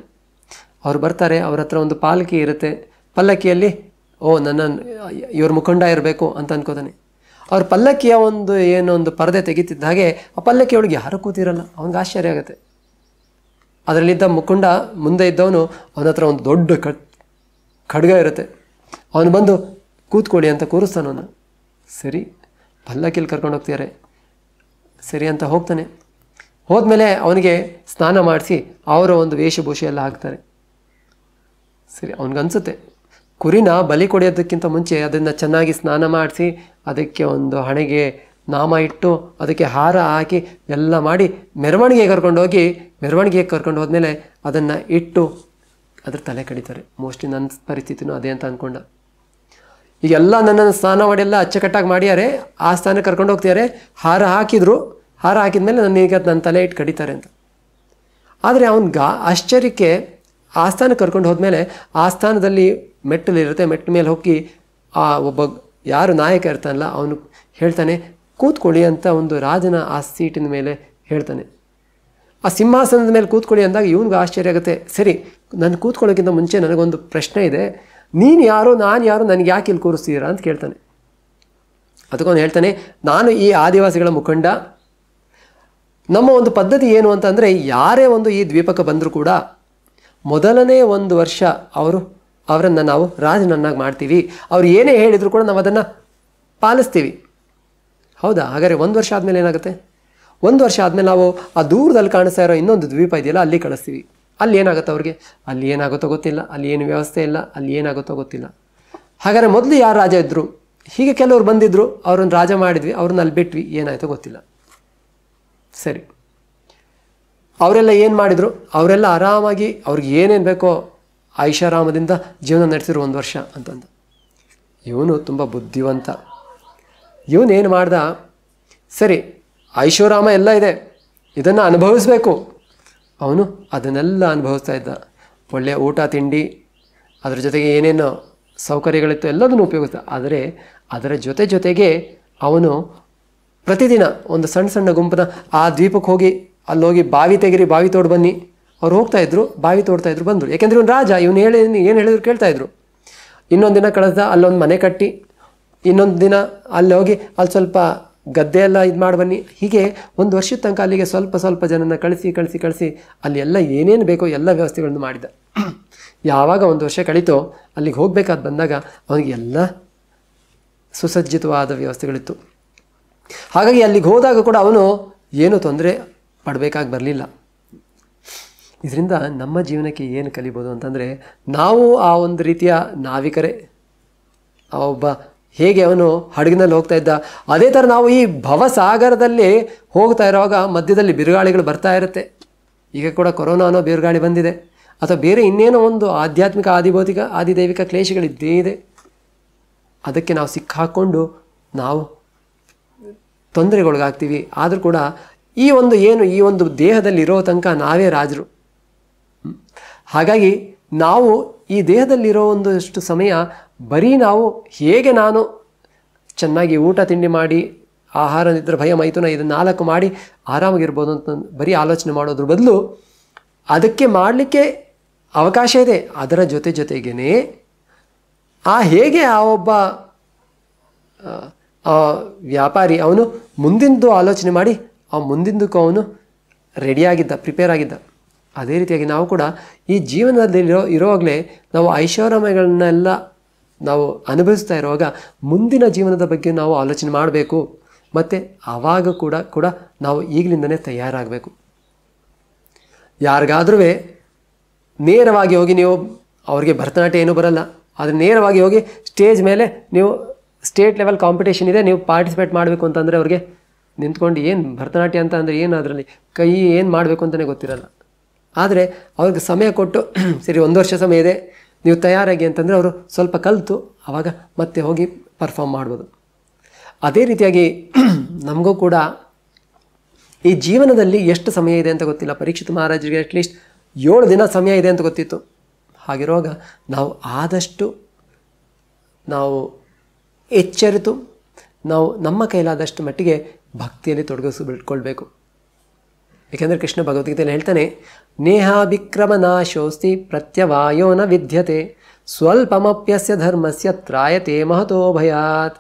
Speaker 1: ಅವ್ರು ಬರ್ತಾರೆ ಅವ್ರ ಹತ್ರ ಒಂದು ಪಾಲಕಿ ಇರುತ್ತೆ ಪಲ್ಲಕ್ಕಿಯಲ್ಲಿ ಓ ನನ್ನ ಇವ್ರ ಮುಖಂಡ ಇರಬೇಕು ಅಂತ ಅನ್ಕೋತಾನೆ ಅವ್ರ ಪಲ್ಲಕ್ಕಿಯ ಒಂದು ಏನೋ ಒಂದು ಪರದೆ ತೆಗಿತಿದ್ದ ಹಾಗೆ ಆ ಪಲ್ಲಕ್ಕಿಯೊಳಗೆ ಯಾರೂ ಕೂತಿರಲ್ಲ ಅವನಿಗೆ ಆಶ್ಚರ್ಯ ಆಗುತ್ತೆ ಅದರಲ್ಲಿದ್ದ ಮುಖಂಡ ಮುಂದೆ ಇದ್ದವನು ಅವನ ಹತ್ರ ಒಂದು ದೊಡ್ಡ ಕಟ್ ಖಡ್ಗ ಇರುತ್ತೆ ಅವನು ಬಂದು ಕೂತ್ಕೊಳ್ಳಿ ಅಂತ ಕೂರಿಸ್ತಾನ ಅವನು ಸರಿ ಪಲ್ಲಕ್ಕಿಲಿ ಕರ್ಕೊಂಡು ಹೋಗ್ತಿದ್ದಾರೆ ಸರಿ ಅಂತ ಹೋಗ್ತಾನೆ ಹೋದ್ಮೇಲೆ ಅವನಿಗೆ ಸ್ನಾನ ಮಾಡಿಸಿ ಅವರ ಒಂದು ವೇಷಭೂಷೆ ಎಲ್ಲ ಹಾಕ್ತಾರೆ ಸರಿ ಅವನಿಗನ್ಸುತ್ತೆ ಕುರಿನ ಬಲಿ ಕೊಡಿಯೋದಕ್ಕಿಂತ ಮುಂಚೆ ಅದನ್ನು ಚೆನ್ನಾಗಿ ಸ್ನಾನ ಮಾಡಿಸಿ ಅದಕ್ಕೆ ಒಂದು ಹಣೆಗೆ ನಾಮ ಇಟ್ಟು ಅದಕ್ಕೆ ಹಾರ ಹಾಕಿ ಎಲ್ಲ ಮಾಡಿ ಮೆರವಣಿಗೆ ಕರ್ಕೊಂಡೋಗಿ ಮೆರವಣಿಗೆಗೆ ಕರ್ಕೊಂಡು ಹೋದ್ಮೇಲೆ ಅದನ್ನು ಇಟ್ಟು ಅದ್ರ ತಲೆ ಕಡಿತಾರೆ ಮೋಸ್ಟ್ಲಿ ನನ್ನ ಪರಿಸ್ಥಿತಿನೂ ಅದೇ ಅಂತ ಅಂದ್ಕೊಂಡ ಈಗೆಲ್ಲ ನನ್ನನ್ನು ಸ್ನಾನ ಎಲ್ಲ ಅಚ್ಚಕಟ್ಟಾಗಿ ಮಾಡ್ಯಾರೆ ಆ ಸ್ಥಾನಕ್ಕೆ ಕರ್ಕೊಂಡು ಹೋಗ್ತಿದ್ದಾರೆ ಹಾರ ಹಾಕಿದರು ಹಾರ ಹಾಕಿದ ಮೇಲೆ ಈಗ ನನ್ನ ತಲೆ ಇಟ್ಟು ಕಡಿತಾರೆ ಅಂತ ಆದರೆ ಗಾ ಆಶ್ಚರ್ಯಕ್ಕೆ ಆಸ್ಥಾನ ಕರ್ಕೊಂಡು ಹೋದ್ಮೇಲೆ ಆಸ್ಥಾನದಲ್ಲಿ ಇರುತ್ತೆ ಮೆಟ್ಟ ಮೇಲೆ ಹೋಗಿ ಆ ಒಬ್ಬ ಯಾರು ನಾಯಕ ಇರ್ತಾನಲ್ಲ ಅವನು ಹೇಳ್ತಾನೆ ಕೂತ್ಕೊಳ್ಳಿ ಅಂತ ಒಂದು ರಾಜನ ಆ ಸೀಟಿನ ಮೇಲೆ ಹೇಳ್ತಾನೆ ಆ ಸಿಂಹಾಸನದ ಮೇಲೆ ಕೂತ್ಕೊಳ್ಳಿ ಅಂದಾಗ ಇವನಿಗೆ ಆಶ್ಚರ್ಯ ಆಗುತ್ತೆ ಸರಿ ನಾನು ಕೂತ್ಕೊಳ್ಳೋಕ್ಕಿಂತ ಮುಂಚೆ ನನಗೊಂದು ಪ್ರಶ್ನೆ ಇದೆ ನೀನು ಯಾರೋ ನಾನು ಯಾರೋ ನನಗೆ ಯಾಕೆ ಇಲ್ಲಿ ಕೂರಿಸ್ತೀರಾ ಅಂತ ಕೇಳ್ತಾನೆ ಅದಕ್ಕೊಂದು ಹೇಳ್ತಾನೆ ನಾನು ಈ ಆದಿವಾಸಿಗಳ ಮುಖಂಡ ನಮ್ಮ ಒಂದು ಪದ್ಧತಿ ಏನು ಅಂತಂದರೆ ಯಾರೇ ಒಂದು ಈ ದ್ವೀಪಕ್ಕೆ ಬಂದರೂ ಕೂಡ ಮೊದಲನೇ ಒಂದು ವರ್ಷ ಅವರು ಅವರನ್ನು ನಾವು ರಾಜನನ್ನಾಗಿ ಮಾಡ್ತೀವಿ ಅವ್ರು ಏನೇ ಹೇಳಿದರೂ ಕೂಡ ನಾವು ಅದನ್ನು ಪಾಲಿಸ್ತೀವಿ ಹೌದಾ ಹಾಗಾದರೆ ಒಂದು ವರ್ಷ ಆದಮೇಲೆ ಏನಾಗುತ್ತೆ ಒಂದು ವರ್ಷ ಆದಮೇಲೆ ನಾವು ಆ ದೂರದಲ್ಲಿ ಕಾಣಿಸ್ತಾ ಇರೋ ಇನ್ನೊಂದು ದ್ವೀಪ ಇದೆಯಲ್ಲ ಅಲ್ಲಿ ಕಳಿಸ್ತೀವಿ ಅಲ್ಲಿ ಏನಾಗುತ್ತೆ ಅವ್ರಿಗೆ ಅಲ್ಲಿ ಏನಾಗುತ್ತೋ ಗೊತ್ತಿಲ್ಲ ಅಲ್ಲಿ ಏನು ವ್ಯವಸ್ಥೆ ಇಲ್ಲ ಅಲ್ಲಿ ಏನಾಗುತ್ತೋ ಗೊತ್ತಿಲ್ಲ ಹಾಗಾದರೆ ಮೊದಲು ಯಾರು ರಾಜ ಇದ್ದರು ಹೀಗೆ ಕೆಲವರು ಬಂದಿದ್ದರು ಅವ್ರನ್ನ ರಾಜ ಮಾಡಿದ್ವಿ ಅವ್ರನ್ನ ಅಲ್ಲಿ ಬಿಟ್ವಿ ಏನಾಯಿತೋ ಗೊತ್ತಿಲ್ಲ ಸರಿ ಅವರೆಲ್ಲ ಏನು ಮಾಡಿದರು ಅವರೆಲ್ಲ ಆರಾಮಾಗಿ ಅವ್ರಿಗೆ ಏನೇನು ಬೇಕೋ ಐಷಾರಾಮದಿಂದ ಜೀವನ ನಡೆಸಿರು ಒಂದು ವರ್ಷ ಅಂತಂದು ಇವನು ತುಂಬ ಬುದ್ಧಿವಂತ ಇವನೇನು ಮಾಡ್ದ ಸರಿ ಐಶ್ವರಾಮ ಎಲ್ಲ ಇದೆ ಇದನ್ನು ಅನುಭವಿಸಬೇಕು ಅವನು ಅದನ್ನೆಲ್ಲ ಅನುಭವಿಸ್ತಾ ಇದ್ದ ಒಳ್ಳೆಯ ಊಟ ತಿಂಡಿ ಅದರ ಜೊತೆಗೆ ಏನೇನು ಸೌಕರ್ಯಗಳಿತ್ತು ಎಲ್ಲದನ್ನು ಉಪಯೋಗಿಸ್ತಾ ಆದರೆ ಅದರ ಜೊತೆ ಜೊತೆಗೆ ಅವನು ಪ್ರತಿದಿನ ಒಂದು ಸಣ್ಣ ಸಣ್ಣ ಗುಂಪನ್ನ ಆ ದ್ವೀಪಕ್ಕೆ ಹೋಗಿ ಅಲ್ಲೋಗಿ ಬಾವಿ ತೆಗಿರಿ ಬಾವಿ ತೋಡು ಬನ್ನಿ ಅವ್ರು ಹೋಗ್ತಾಯಿದ್ರು ಬಾವಿ ತೋಡ್ತಾಯಿದ್ರು ಬಂದರು ಯಾಕೆಂದ್ರೆ ಇವನು ರಾಜ ಇವನು ಹೇಳಿ ಏನು ಹೇಳಿದ್ರು ಕೇಳ್ತಾಯಿದ್ರು ಇನ್ನೊಂದು ದಿನ ಕಳೆದ ಅಲ್ಲೊಂದು ಮನೆ ಕಟ್ಟಿ ಇನ್ನೊಂದು ದಿನ ಅಲ್ಲಿ ಹೋಗಿ ಅಲ್ಲಿ ಸ್ವಲ್ಪ ಗದ್ದೆ ಎಲ್ಲ ಇದು ಮಾಡಿ ಬನ್ನಿ ಹೀಗೆ ಒಂದು ವರ್ಷದ ತನಕ ಅಲ್ಲಿಗೆ ಸ್ವಲ್ಪ ಸ್ವಲ್ಪ ಜನನ ಕಳಿಸಿ ಕಳಿಸಿ ಕಳಿಸಿ ಅಲ್ಲಿ ಎಲ್ಲ ಏನೇನು ಬೇಕೋ ಎಲ್ಲ ವ್ಯವಸ್ಥೆಗಳನ್ನು ಮಾಡಿದ ಯಾವಾಗ ಒಂದು ವರ್ಷ ಕಳೀತೋ ಅಲ್ಲಿಗೆ ಹೋಗಬೇಕಾದ ಬಂದಾಗ ಅವನಿಗೆ ಎಲ್ಲ ಸುಸಜ್ಜಿತವಾದ ವ್ಯವಸ್ಥೆಗಳಿತ್ತು ಹಾಗಾಗಿ ಅಲ್ಲಿಗೆ ಹೋದಾಗ ಕೂಡ ಅವನು ಏನು ತೊಂದರೆ ಪಡಬೇಕಾಗಿ ಬರಲಿಲ್ಲ ಇದರಿಂದ ನಮ್ಮ ಜೀವನಕ್ಕೆ ಏನು ಕಲಿಬೋದು ಅಂತಂದರೆ ನಾವು ಆ ಒಂದು ರೀತಿಯ ನಾವಿಕರೇ ಆ ಒಬ್ಬ ಹೇಗೆ ಅವನು ಹಡಗಿನಲ್ಲಿ ಹೋಗ್ತಾ ಇದ್ದ ಅದೇ ಥರ ನಾವು ಈ ಭವಸಾಗರದಲ್ಲಿ ಹೋಗ್ತಾ ಇರುವಾಗ ಮಧ್ಯದಲ್ಲಿ ಬಿರುಗಾಳಿಗಳು ಬರ್ತಾ ಇರುತ್ತೆ ಈಗ ಕೂಡ ಕೊರೋನಾ ಅನ್ನೋ ಬಿರುಗಾಳಿ ಬಂದಿದೆ ಅಥವಾ ಬೇರೆ ಇನ್ನೇನೋ ಒಂದು ಆಧ್ಯಾತ್ಮಿಕ ಆದಿಭೌತಿಕ ಆದಿದೈವಿಕ ಕ್ಲೇಶಗಳಿದ್ದೇ ಇದೆ ಅದಕ್ಕೆ ನಾವು ಸಿಕ್ಕಾಕ್ಕೊಂಡು ನಾವು ತೊಂದರೆಗೊಳಗಾಗ್ತೀವಿ ಆದರೂ ಕೂಡ ಈ ಒಂದು ಏನು ಈ ಒಂದು ದೇಹದಲ್ಲಿ ಇರೋ ತನಕ ನಾವೇ ರಾಜರು ಹಾಗಾಗಿ ನಾವು ಈ ದೇಹದಲ್ಲಿರೋ ಒಂದಷ್ಟು ಸಮಯ ಬರೀ ನಾವು ಹೇಗೆ ನಾನು ಚೆನ್ನಾಗಿ ಊಟ ತಿಂಡಿ ಮಾಡಿ ಆಹಾರ ನಿದ್ರೆ ಭಯ ಮೈಥುನ ಇದನ್ನು ನಾಲ್ಕು ಮಾಡಿ ಆರಾಮಾಗಿರ್ಬೋದು ಅಂತ ಬರೀ ಆಲೋಚನೆ ಮಾಡೋದ್ರ ಬದಲು ಅದಕ್ಕೆ ಮಾಡಲಿಕ್ಕೆ ಅವಕಾಶ ಇದೆ ಅದರ ಜೊತೆ ಜೊತೆಗೇ ಆ ಹೇಗೆ ಆ ಒಬ್ಬ ವ್ಯಾಪಾರಿ ಅವನು ಮುಂದಿನದು ಆಲೋಚನೆ ಮಾಡಿ ಆ ಮುಂದಿನದಕ್ಕೂ ಅವನು ರೆಡಿಯಾಗಿದ್ದ ಪ್ರಿಪೇರ್ ಆಗಿದ್ದ ಅದೇ ರೀತಿಯಾಗಿ ನಾವು ಕೂಡ ಈ ಜೀವನದಲ್ಲಿರೋ ಇರೋವಾಗಲೇ ನಾವು ಐಶ್ವರ್ಯಮಯಗಳನ್ನೆಲ್ಲ ನಾವು ಅನುಭವಿಸ್ತಾ ಇರುವಾಗ ಮುಂದಿನ ಜೀವನದ ಬಗ್ಗೆ ನಾವು ಆಲೋಚನೆ ಮಾಡಬೇಕು ಮತ್ತು ಆವಾಗ ಕೂಡ ಕೂಡ ನಾವು ಈಗಲಿಂದನೇ ತಯಾರಾಗಬೇಕು ಯಾರಿಗಾದ್ರೂ ನೇರವಾಗಿ ಹೋಗಿ ನೀವು ಅವ್ರಿಗೆ ಭರತನಾಟ್ಯ ಏನೂ ಬರಲ್ಲ ಆದರೆ ನೇರವಾಗಿ ಹೋಗಿ ಸ್ಟೇಜ್ ಮೇಲೆ ನೀವು ಸ್ಟೇಟ್ ಲೆವೆಲ್ ಕಾಂಪಿಟೇಷನ್ ಇದೆ ನೀವು ಪಾರ್ಟಿಸಿಪೇಟ್ ಮಾಡಬೇಕು ಅಂತಂದರೆ ಅವ್ರಿಗೆ ನಿಂತ್ಕೊಂಡು ಏನು ಭರತನಾಟ್ಯ ಅಂತ ಅಂದರೆ ಏನು ಅದರಲ್ಲಿ ಕೈ ಏನು ಮಾಡಬೇಕು ಅಂತಲೇ ಗೊತ್ತಿರಲ್ಲ ಆದರೆ ಅವ್ರಿಗೆ ಸಮಯ ಕೊಟ್ಟು (clears throat) ಸರಿ ಒಂದು ವರ್ಷ ಸಮಯ ಇದೆ ನೀವು ತಯಾರಾಗಿ ಅಂತಂದರೆ ಅವರು ಸ್ವಲ್ಪ ಕಲಿತು ಆವಾಗ ಮತ್ತೆ ಹೋಗಿ ಪರ್ಫಾರ್ಮ್ ಮಾಡ್ಬೋದು ಅದೇ ರೀತಿಯಾಗಿ (clears throat) ನಮಗೂ ಕೂಡ ಈ ಜೀವನದಲ್ಲಿ ಎಷ್ಟು ಸಮಯ ಇದೆ ಅಂತ ಗೊತ್ತಿಲ್ಲ ಪರೀಕ್ಷಿತ ಮಹಾರಾಜರಿಗೆ ಅಟ್ಲೀಸ್ಟ್ ಏಳು ದಿನ ಸಮಯ ಇದೆ ಅಂತ ಗೊತ್ತಿತ್ತು ಹಾಗಿರುವಾಗ ನಾವು ಆದಷ್ಟು ನಾವು ಎಚ್ಚರಿತು ನಾವು ನಮ್ಮ ಕೈಲಾದಷ್ಟು ಮಟ್ಟಿಗೆ ಭಕ್ತಿಯಲ್ಲಿ ತೊಡಗಿಸು ಬಿಟ್ಕೊಳ್ಬೇಕು ಏಕೆಂದರೆ ಕೃಷ್ಣ ಭಗವದ್ಗೀತೆಯಲ್ಲಿ ಹೇಳ್ತಾನೆ ನೇಹಾಭಿಕ್ರಮ ನಾಶೋಸ್ತಿ ಪ್ರತ್ಯವಾಯೋ ನ ವಿದ್ಯತೆ ಸ್ವಲ್ಪಮಪ್ಯಸ್ಯ ಧರ್ಮಸ್ಯ ತ್ರಾಯತೆ ಮಹತೋ ಭಯಾತ್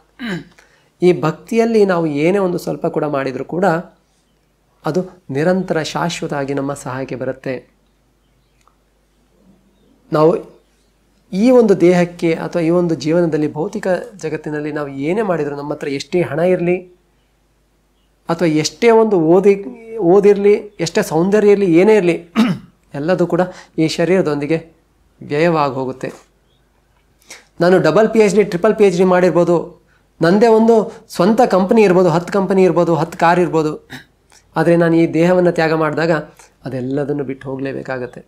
Speaker 1: ಈ ಭಕ್ತಿಯಲ್ಲಿ ನಾವು ಏನೇ ಒಂದು ಸ್ವಲ್ಪ ಕೂಡ ಮಾಡಿದರೂ ಕೂಡ ಅದು ನಿರಂತರ ಶಾಶ್ವತ ಆಗಿ ನಮ್ಮ ಸಹಾಯಕ್ಕೆ ಬರುತ್ತೆ ನಾವು ಈ ಒಂದು ದೇಹಕ್ಕೆ ಅಥವಾ ಈ ಒಂದು ಜೀವನದಲ್ಲಿ ಭೌತಿಕ ಜಗತ್ತಿನಲ್ಲಿ ನಾವು ಏನೇ ಮಾಡಿದರೂ ನಮ್ಮ ಹತ್ರ ಎಷ್ಟೇ ಹಣ ಇರಲಿ ಅಥವಾ ಎಷ್ಟೇ ಒಂದು ಓದಿ ಓದಿರಲಿ ಎಷ್ಟೇ ಸೌಂದರ್ಯ ಇರಲಿ ಏನೇ ಇರಲಿ (clears throat) ಎಲ್ಲದೂ ಕೂಡ ಈ ಶರೀರದೊಂದಿಗೆ ವ್ಯಯವಾಗಿ ಹೋಗುತ್ತೆ ನಾನು double P H D triple P H D ಮಾಡಿರ್ಬೋದು ನನ್ನದೇ ಒಂದು ಸ್ವಂತ ಕಂಪನಿ ಇರ್ಬೋದು ಹತ್ತು ಕಂಪನಿ ಇರ್ಬೋದು ಹತ್ತು ಕಾರ್ ಇರ್ಬೋದು ಆದರೆ ನಾನು ಈ ದೇಹವನ್ನು ತ್ಯಾಗ ಮಾಡಿದಾಗ ಅದೆಲ್ಲದನ್ನು ಬಿಟ್ಟು ಹೋಗಲೇಬೇಕಾಗತ್ತೆ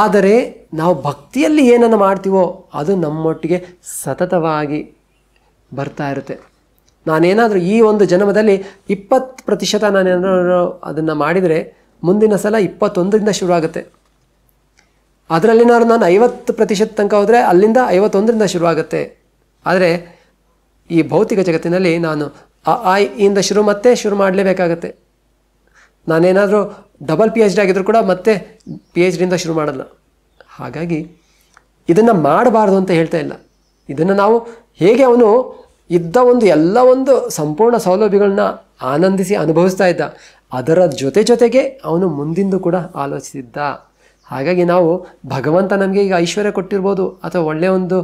Speaker 1: ಆದರೆ ನಾವು ಭಕ್ತಿಯಲ್ಲಿ ಏನನ್ನು ಮಾಡ್ತೀವೋ ಅದು ನಮ್ಮೊಟ್ಟಿಗೆ ಸತತವಾಗಿ ಬರ್ತಾ ಇರುತ್ತೆ ನಾನೇನಾದರೂ ಈ ಒಂದು ಜನ್ಮದಲ್ಲಿ ಇಪ್ಪತ್ತು ಪ್ರತಿಶತ ನಾನೇನಾದರೂ ಅದನ್ನು ಮಾಡಿದರೆ ಮುಂದಿನ ಸಲ ಇಪ್ಪತ್ತೊಂದರಿಂದ ಶುರುವಾಗುತ್ತೆ ಅದರಲ್ಲಿನಾದ್ರು ನಾನು ಐವತ್ತು ಪ್ರತಿಶತ ತನಕ ಹೋದರೆ ಅಲ್ಲಿಂದ ಐವತ್ತೊಂದರಿಂದ ಶುರುವಾಗುತ್ತೆ ಆದರೆ ಈ ಭೌತಿಕ ಜಗತ್ತಿನಲ್ಲಿ ನಾನು ಆ ಐ ಇಂದ ಶುರು ಮತ್ತೆ ಶುರು ಮಾಡಲೇಬೇಕಾಗತ್ತೆ ನಾನೇನಾದರೂ ಡಬಲ್ ಪಿ ಎಚ್ ಡಿ ಆಗಿದ್ರು ಕೂಡ ಮತ್ತೆ ಪಿ ಎಚ್ ಡಿಯಿಂದ ಶುರು ಮಾಡಲ್ಲ ಹಾಗಾಗಿ ಇದನ್ನು ಮಾಡಬಾರ್ದು ಅಂತ ಹೇಳ್ತಾ ಇಲ್ಲ ಇದನ್ನು ನಾವು ಹೇಗೆ ಅವನು ಇದ್ದ ಒಂದು ಎಲ್ಲ ಒಂದು ಸಂಪೂರ್ಣ ಸೌಲಭ್ಯಗಳನ್ನ ಆನಂದಿಸಿ ಅನುಭವಿಸ್ತಾ ಇದ್ದ ಅದರ ಜೊತೆ ಜೊತೆಗೆ ಅವನು ಮುಂದಿಂದು ಕೂಡ ಆಲೋಚಿಸಿದ್ದ ಹಾಗಾಗಿ ನಾವು ಭಗವಂತ ನಮಗೆ ಈಗ ಐಶ್ವರ್ಯ ಕೊಟ್ಟಿರ್ಬೋದು ಅಥವಾ ಒಳ್ಳೆಯ ಒಂದು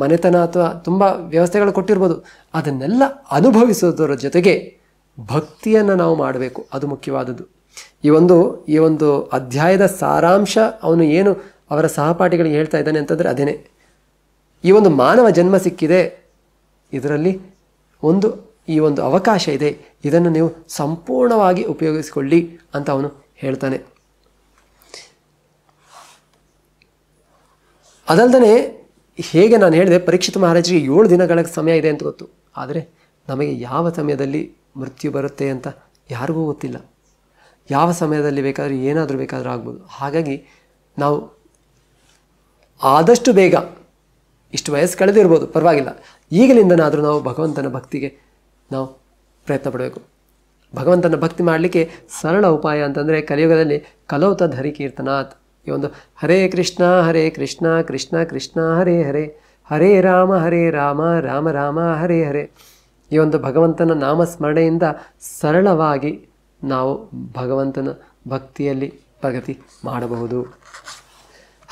Speaker 1: ಮನೆತನ ಅಥವಾ ತುಂಬ ವ್ಯವಸ್ಥೆಗಳು ಕೊಟ್ಟಿರ್ಬೋದು ಅದನ್ನೆಲ್ಲ ಅನುಭವಿಸೋದರ ಜೊತೆಗೆ ಭಕ್ತಿಯನ್ನು ನಾವು ಮಾಡಬೇಕು ಅದು ಮುಖ್ಯವಾದದ್ದು ಈ ಒಂದು ಈ ಒಂದು ಅಧ್ಯಾಯದ ಸಾರಾಂಶ ಅವನು ಏನು ಅವರ ಸಹಪಾಠಿಗಳಿಗೆ ಹೇಳ್ತಾ ಇದ್ದಾನೆ ಅಂತಂದರೆ ಅದೇನೆ ಈ ಒಂದು ಮಾನವ ಜನ್ಮ ಸಿಕ್ಕಿದೆ ಇದರಲ್ಲಿ ಒಂದು ಈ ಒಂದು ಅವಕಾಶ ಇದೆ ಇದನ್ನು ನೀವು ಸಂಪೂರ್ಣವಾಗಿ ಉಪಯೋಗಿಸಿಕೊಳ್ಳಿ ಅಂತ ಅವನು ಹೇಳ್ತಾನೆ ಅದಲ್ದೇ ಹೇಗೆ ನಾನು ಹೇಳಿದೆ ಪರೀಕ್ಷಿತ ಮಹಾರಾಜರಿಗೆ ಏಳು ದಿನಗಳ ಸಮಯ ಇದೆ ಅಂತ ಗೊತ್ತು ಆದರೆ ನಮಗೆ ಯಾವ ಸಮಯದಲ್ಲಿ ಮೃತ್ಯು ಬರುತ್ತೆ ಅಂತ ಯಾರಿಗೂ ಗೊತ್ತಿಲ್ಲ ಯಾವ ಸಮಯದಲ್ಲಿ ಬೇಕಾದರೂ ಏನಾದರೂ ಬೇಕಾದರೂ ಆಗ್ಬೋದು ಹಾಗಾಗಿ ನಾವು ಆದಷ್ಟು ಬೇಗ ಇಷ್ಟು ವಯಸ್ಸು ಕಳೆದಿರ್ಬೋದು ಪರವಾಗಿಲ್ಲ ಈಗಲಿಂದನಾದರೂ ನಾವು ಭಗವಂತನ ಭಕ್ತಿಗೆ ನಾವು ಪ್ರಯತ್ನ ಪಡಬೇಕು ಭಗವಂತನ ಭಕ್ತಿ ಮಾಡಲಿಕ್ಕೆ ಸರಳ ಉಪಾಯ ಅಂತಂದರೆ ಕಲಿಯುಗದಲ್ಲಿ ಕಲೋತ ಧರಿ ಕೀರ್ತನಾಥ್ ಈ ಒಂದು ಹರೇ ಕೃಷ್ಣ ಹರೇ ಕೃಷ್ಣ ಕೃಷ್ಣ ಕೃಷ್ಣ ಹರೇ ಹರೇ ಹರೇ ರಾಮ ಹರೇ ರಾಮ ರಾಮ ರಾಮ ಹರೇ ಹರೇ ಈ ಒಂದು ಭಗವಂತನ ನಾಮಸ್ಮರಣೆಯಿಂದ ಸರಳವಾಗಿ ನಾವು ಭಗವಂತನ ಭಕ್ತಿಯಲ್ಲಿ ಪ್ರಗತಿ ಮಾಡಬಹುದು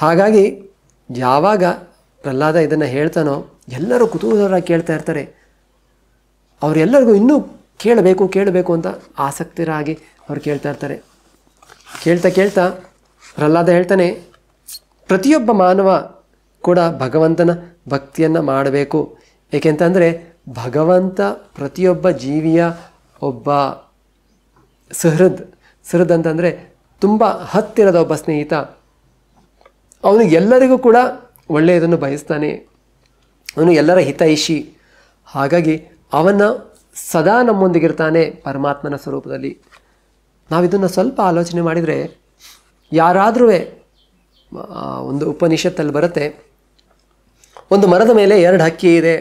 Speaker 1: ಹಾಗಾಗಿ ಯಾವಾಗ ಪ್ರಹ್ಲಾದ ಇದನ್ನು ಹೇಳ್ತಾನೋ ಎಲ್ಲರೂ ಕುತೂಹಲರಾಗಿ ಕೇಳ್ತಾ ಇರ್ತಾರೆ ಅವರೆಲ್ಲರಿಗೂ ಇನ್ನೂ ಕೇಳಬೇಕು ಕೇಳಬೇಕು ಅಂತ ಆಸಕ್ತಿರಾಗಿ ಅವ್ರು ಕೇಳ್ತಾ ಇರ್ತಾರೆ ಕೇಳ್ತಾ ಕೇಳ್ತಾ ಪ್ರಹ್ಲಾದ ಹೇಳ್ತಾನೆ ಪ್ರತಿಯೊಬ್ಬ ಮಾನವ ಕೂಡ ಭಗವಂತನ ಭಕ್ತಿಯನ್ನು ಮಾಡಬೇಕು ಏಕೆಂತಂದರೆ ಭಗವಂತ ಪ್ರತಿಯೊಬ್ಬ ಜೀವಿಯ ಒಬ್ಬ ಸಹೃದ್ ಸಹೃದ್ ಅಂತಂದರೆ ತುಂಬ ಹತ್ತಿರದ ಒಬ್ಬ ಸ್ನೇಹಿತ ಅವನಿಗೆಲ್ಲರಿಗೂ ಕೂಡ ಒಳ್ಳೆಯದನ್ನು ಬಯಸ್ತಾನೆ ಅವನು ಎಲ್ಲರ ಹಿತೈಷಿ ಹಾಗಾಗಿ ಅವನ ಸದಾ ನಮ್ಮೊಂದಿಗಿರ್ತಾನೆ ಪರಮಾತ್ಮನ ಸ್ವರೂಪದಲ್ಲಿ ನಾವಿದನ್ನು ಸ್ವಲ್ಪ ಆಲೋಚನೆ ಮಾಡಿದರೆ ಯಾರಾದರೂ ಒಂದು ಉಪನಿಷತ್ತಲ್ಲಿ ಬರುತ್ತೆ ಒಂದು ಮರದ ಮೇಲೆ ಎರಡು ಹಕ್ಕಿ ಇದೆ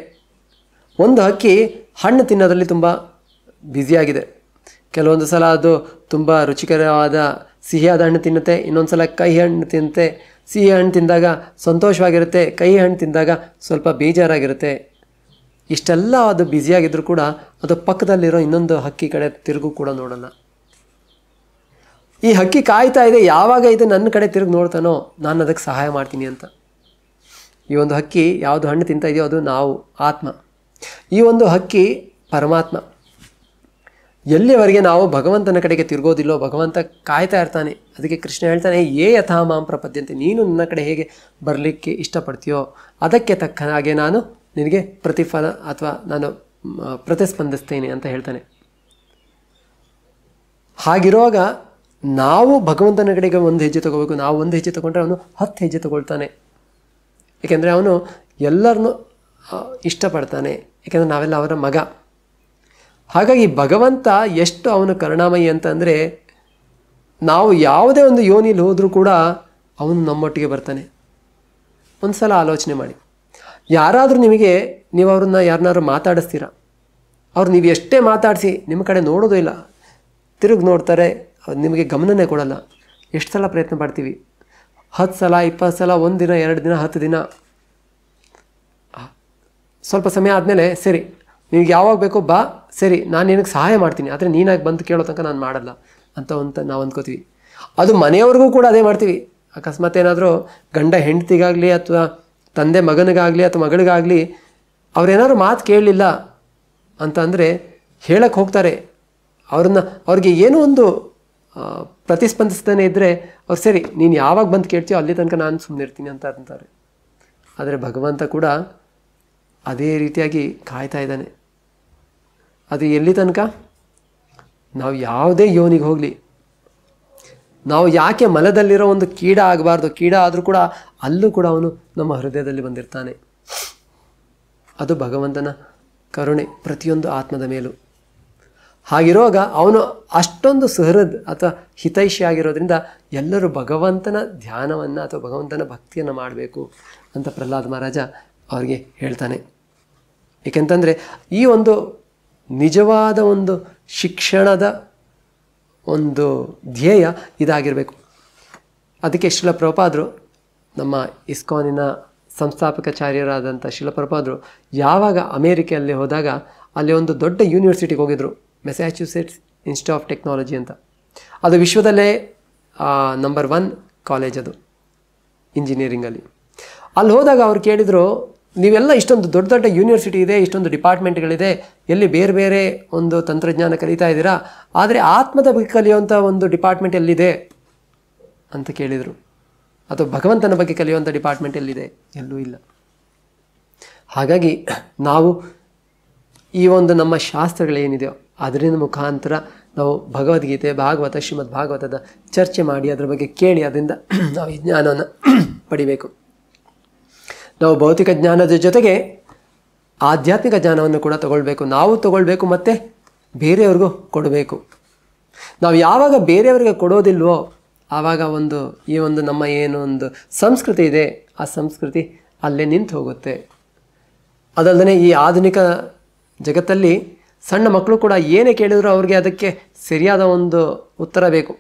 Speaker 1: ಒಂದು ಹಕ್ಕಿ ಹಣ್ಣು ತಿನ್ನೋದ್ರಲ್ಲಿ ತುಂಬ ಬ್ಯುಸಿಯಾಗಿದೆ ಕೆಲವೊಂದು ಸಲ ಅದು ತುಂಬ ರುಚಿಕರವಾದ ಸಿಹಿಯಾದ ಹಣ್ಣು ತಿನ್ನುತ್ತೆ ಇನ್ನೊಂದು ಸಲ ಕಹಿ ಹಣ್ಣು ತಿನ್ನುತ್ತೆ ಸಿಹಿ ಹಣ್ಣು ತಿಂದಾಗ ಸಂತೋಷವಾಗಿರುತ್ತೆ ಕಹಿ ಹಣ್ಣು ತಿಂದಾಗ ಸ್ವಲ್ಪ ಬೇಜಾರಾಗಿರುತ್ತೆ ಇಷ್ಟೆಲ್ಲ ಅದು ಬ್ಯುಸಿಯಾಗಿದ್ದರೂ ಕೂಡ ಅದು ಪಕ್ಕದಲ್ಲಿರೋ ಇನ್ನೊಂದು ಹಕ್ಕಿ ಕಡೆ ತಿರುಗು ಕೂಡ ನೋಡೋಣ ಈ ಹಕ್ಕಿ ಕಾಯ್ತಾ ಇದೆ ಯಾವಾಗ ಇದು ನನ್ನ ಕಡೆ ತಿರುಗಿ ನೋಡ್ತಾನೋ ನಾನು ಅದಕ್ಕೆ ಸಹಾಯ ಮಾಡ್ತೀನಿ ಅಂತ ಈ ಒಂದು ಹಕ್ಕಿ ಯಾವುದು ಹಣ್ಣು ತಿಂತಾ ಇದೆಯೋ ಅದು ನಾವು ಆತ್ಮ ಈ ಒಂದು ಹಕ್ಕಿ ಪರಮಾತ್ಮ ಎಲ್ಲಿವರೆಗೆ ನಾವು ಭಗವಂತನ ಕಡೆಗೆ ತಿರುಗೋದಿಲ್ಲೋ ಭಗವಂತ ಕಾಯ್ತಾ ಇರ್ತಾನೆ ಅದಕ್ಕೆ ಕೃಷ್ಣ ಹೇಳ್ತಾನೆ ಏ ಯಥಾ ಮಾಂ ಪ್ರಪದ್ಯಂತೆ ನೀನು ನನ್ನ ಕಡೆ ಹೇಗೆ ಬರಲಿಕ್ಕೆ ಇಷ್ಟಪಡ್ತೀಯೋ ಅದಕ್ಕೆ ತಕ್ಕ ಹಾಗೆ ನಾನು ನಿನಗೆ ಪ್ರತಿಫಲ ಅಥವಾ ನಾನು ಪ್ರತಿಸ್ಪಂದಿಸ್ತೇನೆ ಅಂತ ಹೇಳ್ತಾನೆ ಹಾಗಿರುವಾಗ ನಾವು ಭಗವಂತನ ಕಡೆಗೆ ಒಂದು ಹೆಜ್ಜೆ ತಗೋಬೇಕು ನಾವು ಒಂದು ಹೆಜ್ಜೆ ತಗೊಂಡ್ರೆ ಅವನು ಹತ್ತು ಹೆಜ್ಜೆ ತಗೊಳ್ತಾನೆ ಏಕೆಂದರೆ ಅವನು ಎಲ್ಲರನ್ನು ಇಷ್ಟಪಡ್ತಾನೆ ಏಕೆಂದರೆ ನಾವೆಲ್ಲ ಅವರ ಮಗ ಹಾಗಾಗಿ ಭಗವಂತ ಎಷ್ಟು ಅವನ ಕರುಣಾಮಯಿ ಅಂತಂದರೆ ನಾವು ಯಾವುದೇ ಒಂದು ಯೋನಿಲಿ ಹೋದರೂ ಕೂಡ ಅವನು ನಮ್ಮೊಟ್ಟಿಗೆ ಬರ್ತಾನೆ ಒಂದು ಸಲ ಆಲೋಚನೆ ಮಾಡಿ ಯಾರಾದರೂ ನಿಮಗೆ ನೀವು ಅವ್ರನ್ನ ಯಾರನ್ನಾರು ಮಾತಾಡಿಸ್ತೀರ ಅವ್ರು ನೀವು ಎಷ್ಟೇ ಮಾತಾಡಿಸಿ ನಿಮ್ಮ ಕಡೆ ನೋಡೋದೂ ಇಲ್ಲ ತಿರುಗಿ ನೋಡ್ತಾರೆ ನಿಮಗೆ ಗಮನನೇ ಕೊಡಲ್ಲ ಎಷ್ಟು ಸಲ ಪ್ರಯತ್ನ ಪಡ್ತೀವಿ ಹತ್ತು ಸಲ ಇಪ್ಪತ್ತು ಸಲ ಒಂದು ದಿನ ಎರಡು ದಿನ ಹತ್ತು ದಿನ ಸ್ವಲ್ಪ ಸಮಯ ಆದಮೇಲೆ ಸರಿ ನಿಮಗೆ ಯಾವಾಗ ಬೇಕೋ ಬಾ ಸರಿ ನಾನು ನಿನಗೆ ಸಹಾಯ ಮಾಡ್ತೀನಿ ಆದರೆ ನೀನಾಗಿ ಬಂದು ಕೇಳೋ ತನಕ ನಾನು ಮಾಡಲ್ಲ ಅಂತ ಅಂತ ನಾವು ಅಂದ್ಕೋತೀವಿ ಅದು ಮನೆಯವ್ರಿಗೂ ಕೂಡ ಅದೇ ಮಾಡ್ತೀವಿ ಅಕಸ್ಮಾತ್ ಏನಾದರೂ ಗಂಡ ಹೆಂಡತಿಗಾಗಲಿ ಅಥವಾ ತಂದೆ ಮಗನಿಗಾಗಲಿ ಅಥವಾ ಮಗಳಿಗಾಗಲಿ ಅವ್ರೇನಾದ್ರು ಮಾತು ಕೇಳಲಿಲ್ಲ ಅಂತ ಅಂದರೆ ಹೇಳಕ್ಕೆ ಹೋಗ್ತಾರೆ ಅವ್ರನ್ನ ಅವ್ರಿಗೆ ಏನೋ ಒಂದು ಪ್ರತಿಸ್ಪಂದಿಸ್ತಾನೆ ಇದ್ದರೆ ಅವ್ರು ಸರಿ ನೀನು ಯಾವಾಗ ಬಂದು ಕೇಳ್ತೀಯೋ ಅಲ್ಲಿ ತನಕ ನಾನು ಸುಮ್ಮನೆ ಇರ್ತೀನಿ ಅಂತ ಅಂತಾರೆ ಆದರೆ ಭಗವಂತ ಕೂಡ ಅದೇ ರೀತಿಯಾಗಿ ಕಾಯ್ತಾ ಇದ್ದಾನೆ ಅದು ಎಲ್ಲಿ ತನಕ ನಾವು ಯಾವುದೇ ಯೋನಿಗೆ ಹೋಗಲಿ ನಾವು ಯಾಕೆ ಮಲದಲ್ಲಿರೋ ಒಂದು ಕೀಡ ಆಗಬಾರ್ದು ಕೀಡ ಆದರೂ ಕೂಡ ಅಲ್ಲೂ ಕೂಡ ಅವನು ನಮ್ಮ ಹೃದಯದಲ್ಲಿ ಬಂದಿರ್ತಾನೆ ಅದು ಭಗವಂತನ ಕರುಣೆ ಪ್ರತಿಯೊಂದು ಆತ್ಮದ ಮೇಲೂ ಹಾಗಿರುವಾಗ ಅವನು ಅಷ್ಟೊಂದು ಸುಹೃದ್ ಅಥವಾ ಹಿತೈಷಿ ಆಗಿರೋದ್ರಿಂದ ಎಲ್ಲರೂ ಭಗವಂತನ ಧ್ಯಾನವನ್ನು ಅಥವಾ ಭಗವಂತನ ಭಕ್ತಿಯನ್ನು ಮಾಡಬೇಕು ಅಂತ ಪ್ರಹ್ಲಾದ್ ಮಹಾರಾಜ ಅವ್ರಿಗೆ ಹೇಳ್ತಾನೆ ಏಕೆಂತಂದರೆ ಈ ಒಂದು ನಿಜವಾದ ಒಂದು ಶಿಕ್ಷಣದ ಒಂದು ಧ್ಯೇಯ ಇದಾಗಿರಬೇಕು ಅದಕ್ಕೆ ಶಿಲಪ್ರಪಾದರು ನಮ್ಮ ಇಸ್ಕಾನಿನ ಸಂಸ್ಥಾಪಕಾಚಾರ್ಯರಾದಂಥ ಶಿಲಪ್ರಪಾದರು ಯಾವಾಗ ಅಮೇರಿಕೆಯಲ್ಲಿ ಹೋದಾಗ ಅಲ್ಲಿ ಒಂದು ದೊಡ್ಡ ಯೂನಿವರ್ಸಿಟಿಗೆ ಹೋಗಿದ್ದರು ಮೆಸ್ಯಾಚ್ಯೂಸೆಟ್ಸ್ ಇನ್ಸ್ಟಿಟ್ಯೂಟ್ ಆಫ್ ಟೆಕ್ನಾಲಜಿ ಅಂತ ಅದು ವಿಶ್ವದಲ್ಲೇ ನಂಬರ್ ಒನ್ ಕಾಲೇಜ್ ಅದು ಇಂಜಿನಿಯರಿಂಗಲ್ಲಿ ಅಲ್ಲಿ ಹೋದಾಗ ಅವ್ರು ಕೇಳಿದರು ನೀವೆಲ್ಲ ಇಷ್ಟೊಂದು ದೊಡ್ಡ ದೊಡ್ಡ ಯೂನಿವರ್ಸಿಟಿ ಇದೆ ಇಷ್ಟೊಂದು ಡಿಪಾರ್ಟ್ಮೆಂಟ್ಗಳಿದೆ ಎಲ್ಲಿ ಬೇರೆ ಬೇರೆ ಒಂದು ತಂತ್ರಜ್ಞಾನ ಕಲಿತಾ ಇದ್ದೀರಾ ಆದರೆ ಆತ್ಮದ ಬಗ್ಗೆ ಕಲಿಯುವಂಥ ಒಂದು ಡಿಪಾರ್ಟ್ಮೆಂಟ್ ಎಲ್ಲಿದೆ ಅಂತ ಕೇಳಿದರು ಅಥವಾ ಭಗವಂತನ ಬಗ್ಗೆ ಕಲಿಯುವಂಥ ಡಿಪಾರ್ಟ್ಮೆಂಟ್ ಎಲ್ಲಿದೆ ಎಲ್ಲೂ ಇಲ್ಲ ಹಾಗಾಗಿ ನಾವು ಈ ಒಂದು ನಮ್ಮ ಶಾಸ್ತ್ರಗಳೇನಿದೆಯೋ ಅದರಿಂದ ಮುಖಾಂತರ ನಾವು ಭಗವದ್ಗೀತೆ ಭಾಗವತ ಶ್ರೀಮದ್ ಭಾಗವತದ ಚರ್ಚೆ ಮಾಡಿ ಅದರ ಬಗ್ಗೆ ಕೇಳಿ ಅದರಿಂದ ನಾವು ಈ ಜ್ಞಾನವನ್ನು ಪಡಿಬೇಕು ನಾವು ಭೌತಿಕ ಜ್ಞಾನದ ಜೊತೆಗೆ ಆಧ್ಯಾತ್ಮಿಕ ಜ್ಞಾನವನ್ನು ಕೂಡ ತಗೊಳ್ಬೇಕು ನಾವು ತಗೊಳ್ಬೇಕು ಮತ್ತು ಬೇರೆಯವ್ರಿಗೂ ಕೊಡಬೇಕು ನಾವು ಯಾವಾಗ ಬೇರೆಯವರಿಗೆ ಕೊಡೋದಿಲ್ವೋ ಆವಾಗ ಒಂದು ಈ ಒಂದು ನಮ್ಮ ಏನು ಒಂದು ಸಂಸ್ಕೃತಿ ಇದೆ ಆ ಸಂಸ್ಕೃತಿ ಅಲ್ಲೇ ನಿಂತು ಹೋಗುತ್ತೆ ಅದಲ್ಲದೆ ಈ ಆಧುನಿಕ ಜಗತ್ತಲ್ಲಿ ಸಣ್ಣ ಮಕ್ಕಳು ಕೂಡ ಏನೇ ಕೇಳಿದ್ರು ಅವ್ರಿಗೆ ಅದಕ್ಕೆ ಸರಿಯಾದ ಒಂದು ಉತ್ತರ ಬೇಕು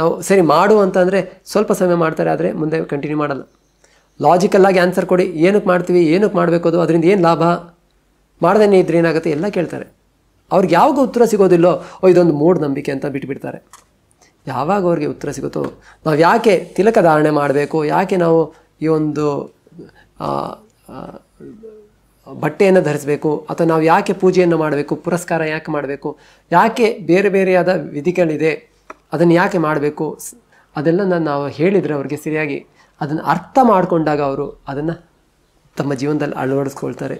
Speaker 1: ನಾವು ಸರಿ ಮಾಡು ಅಂತಂದರೆ ಸ್ವಲ್ಪ ಸಮಯ ಮಾಡ್ತಾರೆ ಆದರೆ ಮುಂದೆ ಕಂಟಿನ್ಯೂ ಮಾಡಲ್ಲ ಲಾಜಿಕಲ್ಲಾಗಿ ಆನ್ಸರ್ ಕೊಡಿ ಏನಕ್ಕೆ ಮಾಡ್ತೀವಿ ಏನಕ್ಕೆ ಮಾಡಬೇಕು ಅದು ಅದರಿಂದ ಏನು ಲಾಭ ಮಾಡ್ದೇನೆ ಇದ್ರೆ ಏನಾಗುತ್ತೆ ಎಲ್ಲ ಕೇಳ್ತಾರೆ ಅವ್ರಿಗೆ ಯಾವಾಗ ಉತ್ತರ ಸಿಗೋದಿಲ್ಲೋ ಓ ಇದೊಂದು ಮೂಢನಂಬಿಕೆ ಅಂತ ಬಿಟ್ಟುಬಿಡ್ತಾರೆ ಯಾವಾಗ ಅವ್ರಿಗೆ ಉತ್ತರ ಸಿಗುತ್ತೋ ನಾವು ಯಾಕೆ ತಿಲಕ ಧಾರಣೆ ಮಾಡಬೇಕು ಯಾಕೆ ನಾವು ಈ ಒಂದು ಬಟ್ಟೆಯನ್ನು ಧರಿಸಬೇಕು ಅಥವಾ ನಾವು ಯಾಕೆ ಪೂಜೆಯನ್ನು ಮಾಡಬೇಕು ಪುರಸ್ಕಾರ ಯಾಕೆ ಮಾಡಬೇಕು ಯಾಕೆ ಬೇರೆ ಬೇರೆಯಾದ ವಿಧಿಗಳಿದೆ ಅದನ್ನು ಯಾಕೆ ಮಾಡಬೇಕು ಅದೆಲ್ಲ ನಾನು ನಾವು ಹೇಳಿದರೆ ಅವ್ರಿಗೆ ಸರಿಯಾಗಿ ಅದನ್ನು ಅರ್ಥ ಮಾಡಿಕೊಂಡಾಗ ಅವರು ಅದನ್ನು ತಮ್ಮ ಜೀವನದಲ್ಲಿ ಅಳವಡಿಸ್ಕೊಳ್ತಾರೆ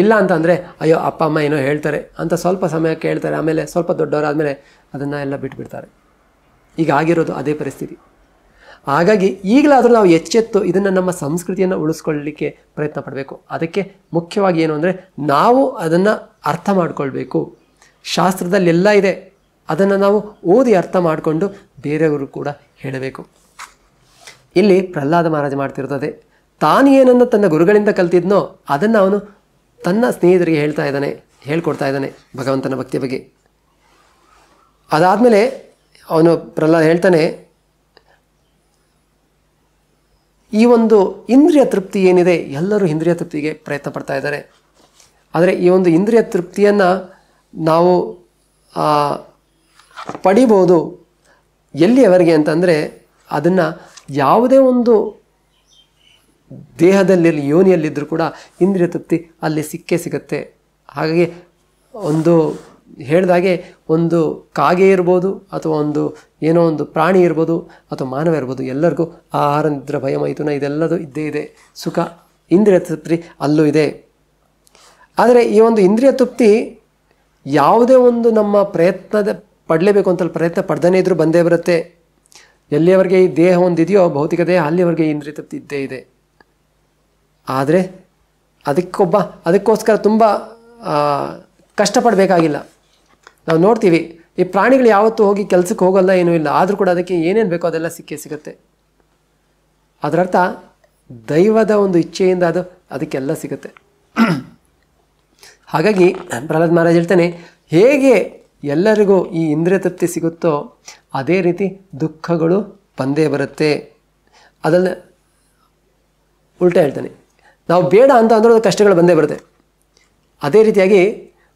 Speaker 1: ಇಲ್ಲ ಅಂತಂದರೆ ಅಯ್ಯೋ ಅಪ್ಪ ಅಮ್ಮ ಏನೋ ಹೇಳ್ತಾರೆ ಅಂತ ಸ್ವಲ್ಪ ಸಮಯ ಕೇಳ್ತಾರೆ ಆಮೇಲೆ ಸ್ವಲ್ಪ ದೊಡ್ಡವರಾದಮೇಲೆ ಅದನ್ನು ಎಲ್ಲ ಬಿಟ್ಬಿಡ್ತಾರೆ ಈಗ ಆಗಿರೋದು ಅದೇ ಪರಿಸ್ಥಿತಿ ಹಾಗಾಗಿ ಈಗಲಾದರೂ ನಾವು ಎಚ್ಚೆತ್ತು ಇದನ್ನು ನಮ್ಮ ಸಂಸ್ಕೃತಿಯನ್ನು ಉಳಿಸ್ಕೊಳ್ಳಲಿಕ್ಕೆ ಪ್ರಯತ್ನ ಪಡಬೇಕು ಅದಕ್ಕೆ ಮುಖ್ಯವಾಗಿ ಏನು ಅಂದರೆ ನಾವು ಅದನ್ನು ಅರ್ಥ ಮಾಡಿಕೊಳ್ಬೇಕು ಶಾಸ್ತ್ರದಲ್ಲೆಲ್ಲ ಇದೆ ಅದನ್ನು ನಾವು ಓದಿ ಅರ್ಥ ಮಾಡಿಕೊಂಡು ಬೇರೆಯವರು ಕೂಡ ಹೇಳಬೇಕು ಇಲ್ಲಿ ಪ್ರಹ್ಲಾದ ಮಹಾರಾಜ ಮಾಡ್ತಿರ್ತದೆ ತಾನೇನನ್ನು ತನ್ನ ಗುರುಗಳಿಂದ ಕಲ್ತಿದ್ನೋ ಅದನ್ನು ಅವನು ತನ್ನ ಸ್ನೇಹಿತರಿಗೆ ಹೇಳ್ತಾ ಇದ್ದಾನೆ ಹೇಳ್ಕೊಡ್ತಾ ಇದ್ದಾನೆ ಭಗವಂತನ ಭಕ್ತಿಯ ಬಗ್ಗೆ ಅದಾದಮೇಲೆ ಅವನು ಪ್ರಹ್ಲಾದ ಹೇಳ್ತಾನೆ ಈ ಒಂದು ಇಂದ್ರಿಯ ತೃಪ್ತಿ ಏನಿದೆ ಎಲ್ಲರೂ ಇಂದ್ರಿಯ ತೃಪ್ತಿಗೆ ಪ್ರಯತ್ನ ಪಡ್ತಾ ಇದ್ದಾರೆ ಆದರೆ ಈ ಒಂದು ಇಂದ್ರಿಯ ತೃಪ್ತಿಯನ್ನು ನಾವು ಪಡಿಬೋದು ಎಲ್ಲಿಯವರೆಗೆ ಅಂತಂದರೆ ಅದನ್ನು ಯಾವುದೇ ಒಂದು ದೇಹದಲ್ಲಿ ಯೋನಿಯಲ್ಲಿದ್ದರೂ ಕೂಡ ಇಂದ್ರಿಯ ತೃಪ್ತಿ ಅಲ್ಲಿ ಸಿಕ್ಕೇ ಸಿಗುತ್ತೆ ಹಾಗಾಗಿ ಒಂದು ಹೇಳಿದಾಗೆ ಒಂದು ಕಾಗೆ ಇರ್ಬೋದು ಅಥವಾ ಒಂದು ಏನೋ ಒಂದು ಪ್ರಾಣಿ ಇರ್ಬೋದು ಅಥವಾ ಮಾನವ ಇರ್ಬೋದು ಎಲ್ಲರಿಗೂ ಆಹಾರ ನಿದ್ರೆ ಭಯ ಮೈಥುನ ಇದೆಲ್ಲದೂ ಇದ್ದೇ ಇದೆ ಸುಖ ಇಂದ್ರಿಯ ತೃಪ್ತಿ ಅಲ್ಲೂ ಇದೆ ಆದರೆ ಈ ಒಂದು ಇಂದ್ರಿಯ ತೃಪ್ತಿ ಯಾವುದೇ ಒಂದು ನಮ್ಮ ಪ್ರಯತ್ನದ ಪಡಲೇಬೇಕು ಅಂತಲ್ಲಿ ಪ್ರಯತ್ನ ಪಡ್ದೇ ಇದ್ರೂ ಬಂದೇ ಬರುತ್ತೆ ಎಲ್ಲಿಯವರೆಗೆ ಈ ದೇಹ ಒಂದಿದೆಯೋ ಭೌತಿಕ ದೇಹ ಅಲ್ಲಿಯವರೆಗೆ ಇಂದ್ರಿಯ ತೃಪ್ತಿ ಇದ್ದೇ ಇದೆ ಆದರೆ ಅದಕ್ಕೊಬ್ಬ ಅದಕ್ಕೋಸ್ಕರ ತುಂಬ ಕಷ್ಟಪಡಬೇಕಾಗಿಲ್ಲ ನಾವು ನೋಡ್ತೀವಿ ಈ ಪ್ರಾಣಿಗಳು ಯಾವತ್ತೂ ಹೋಗಿ ಕೆಲಸಕ್ಕೆ ಹೋಗಲ್ಲ ಏನೂ ಇಲ್ಲ ಆದರೂ ಕೂಡ ಅದಕ್ಕೆ ಏನೇನು ಬೇಕೋ ಅದೆಲ್ಲ ಸಿಕ್ಕೇ ಸಿಗುತ್ತೆ ಅದರರ್ಥ ದೈವದ ಒಂದು ಇಚ್ಛೆಯಿಂದ ಅದು ಅದಕ್ಕೆಲ್ಲ ಸಿಗುತ್ತೆ ಹಾಗಾಗಿ ಪ್ರಹ್ಲಾದ್ ಮಹಾರಾಜ್ ಹೇಳ್ತಾನೆ ಹೇಗೆ ಎಲ್ಲರಿಗೂ ಈ ಇಂದ್ರಿಯ ತೃಪ್ತಿ ಸಿಗುತ್ತೋ ಅದೇ ರೀತಿ ದುಃಖಗಳು ಬಂದೇ ಬರುತ್ತೆ ಅದನ್ನು ಉಲ್ಟಾ ಹೇಳ್ತಾನೆ ನಾವು ಬೇಡ ಅಂತ ಅಂದರೂ ಅದು ಕಷ್ಟಗಳು ಬಂದೇ ಬರುತ್ತೆ ಅದೇ ರೀತಿಯಾಗಿ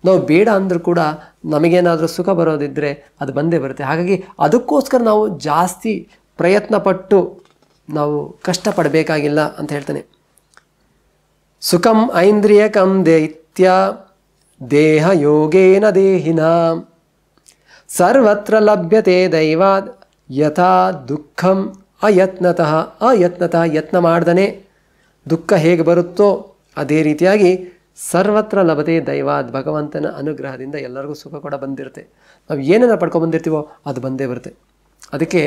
Speaker 1: ನಾವು ಬೇಡ ಅಂದರೂ ಕೂಡ ನಮಗೇನಾದರೂ ಸುಖ ಬರೋದಿದ್ದರೆ ಅದು ಬಂದೇ ಬರುತ್ತೆ ಹಾಗಾಗಿ ಅದಕ್ಕೋಸ್ಕರ ನಾವು ಜಾಸ್ತಿ ಪ್ರಯತ್ನ ಪಟ್ಟು ನಾವು ಕಷ್ಟಪಡಬೇಕಾಗಿಲ್ಲ ಅಂತ ಹೇಳ್ತಾನೆ ಸುಖಂ ಐಂದ್ರಿಯಕಂ ದೈತ್ಯ ದೇಹ ಯೋಗೇನ ದೇಹಿನ ಸರ್ವತ್ರ ಲಭ್ಯತೆ ದೈವಾದ್ ಯಥಾ ದುಃಖಂ ಅಯತ್ನತಃ ಅಯತ್ನತಃ ಯತ್ನ ಮಾಡ್ದನೇ ದುಃಖ ಹೇಗೆ ಬರುತ್ತೋ ಅದೇ ರೀತಿಯಾಗಿ ಸರ್ವತ್ರ ಲಭತೆ ದೈವಾದ್ ಭಗವಂತನ ಅನುಗ್ರಹದಿಂದ ಎಲ್ಲರಿಗೂ ಸುಖ ಕೂಡ ಬಂದಿರುತ್ತೆ ನಾವು ಏನೇನು ಪಡ್ಕೊಬಂದಿರ್ತೀವೋ ಅದು ಬಂದೇ ಬರುತ್ತೆ ಅದಕ್ಕೆ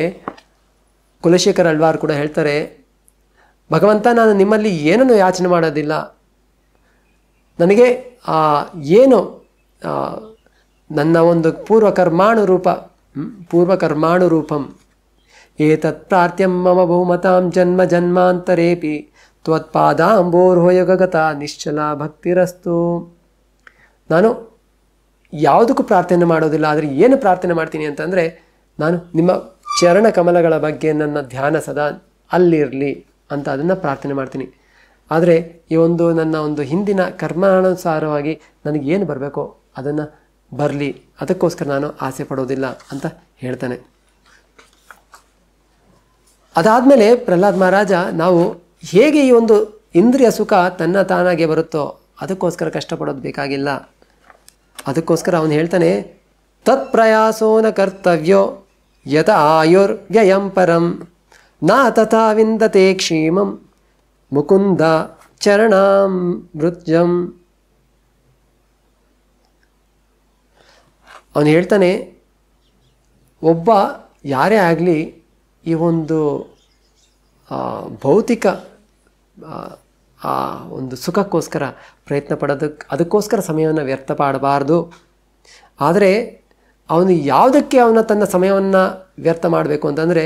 Speaker 1: ಕುಲಶೇಖರ್ ಅಳ್ವಾರ್ ಕೂಡ ಹೇಳ್ತಾರೆ ಭಗವಂತ ನಾನು ನಿಮ್ಮಲ್ಲಿ ಏನನ್ನು ಯಾಚನೆ ಮಾಡೋದಿಲ್ಲ ನನಗೆ ಏನು ನನ್ನ ಒಂದು ಪೂರ್ವಕರ್ಮಾಣು ರೂಪ ಪೂರ್ವಕರ್ಮಾಣು ರೂಪಂ ಏತತ್ ಪ್ರಾರ್ಥ್ಯ ಮಮ ಬಹುಮತಾಂ ಜನ್ಮ ಜನ್ಮಾಂತರೇಪಿ ತ್ವತ್ಪಾದಾಂಬೋರ್ಹೋಯಗಗತ ನಿಶ್ಚಲ ಭಕ್ತಿರಸ್ತು ನಾನು ಯಾವುದಕ್ಕೂ ಪ್ರಾರ್ಥನೆ ಮಾಡೋದಿಲ್ಲ ಆದರೆ ಏನು ಪ್ರಾರ್ಥನೆ ಮಾಡ್ತೀನಿ ಅಂತಂದರೆ ನಾನು ನಿಮ್ಮ ಚರಣ ಕಮಲಗಳ ಬಗ್ಗೆ ನನ್ನ ಧ್ಯಾನ ಸದಾ ಅಲ್ಲಿರಲಿ ಅಂತ ಅದನ್ನು ಪ್ರಾರ್ಥನೆ ಮಾಡ್ತೀನಿ ಆದರೆ ಈ ಒಂದು ನನ್ನ ಒಂದು ಹಿಂದಿನ ಕರ್ಮಾನುಸಾರವಾಗಿ ನನಗೇನು ಬರಬೇಕೋ ಅದನ್ನು ಬರಲಿ ಅದಕ್ಕೋಸ್ಕರ ನಾನು ಆಸೆ ಪಡೋದಿಲ್ಲ ಅಂತ ಹೇಳ್ತಾನೆ ಅದಾದಮೇಲೆ ಪ್ರಹ್ಲಾದ್ ಮಹಾರಾಜ ನಾವು ಹೇಗೆ ಈ ಒಂದು ಇಂದ್ರಿಯ ಸುಖ ತನ್ನ ತಾನಾಗೆ ಬರುತ್ತೋ ಅದಕ್ಕೋಸ್ಕರ ಕಷ್ಟಪಡೋದು ಬೇಕಾಗಿಲ್ಲ ಅದಕ್ಕೋಸ್ಕರ ಅವನು ಹೇಳ್ತಾನೆ ತತ್ ಕರ್ತವ್ಯೋ ಯತ ಆಯುರ್ ವ್ಯಯಂ ಪರಂ ನಾ ತಥಾ ವಿಂದತೆ ಕ್ಷೀಮಂ ಮುಕುಂದ ಚರಣಾಮೃತ್ಯಂ ಅವನು ಹೇಳ್ತಾನೆ ಒಬ್ಬ ಯಾರೇ ಆಗಲಿ ಈ ಒಂದು ಭೌತಿಕ ಆ ಒಂದು ಸುಖಕ್ಕೋಸ್ಕರ ಪ್ರಯತ್ನ ಪಡೋದಕ್ಕೆ ಅದಕ್ಕೋಸ್ಕರ ಸಮಯವನ್ನು ವ್ಯರ್ಥ ಮಾಡಬಾರ್ದು ಆದರೆ ಅವನು ಯಾವುದಕ್ಕೆ ಅವನ ತನ್ನ ಸಮಯವನ್ನು ವ್ಯರ್ಥ ಮಾಡಬೇಕು ಅಂತಂದರೆ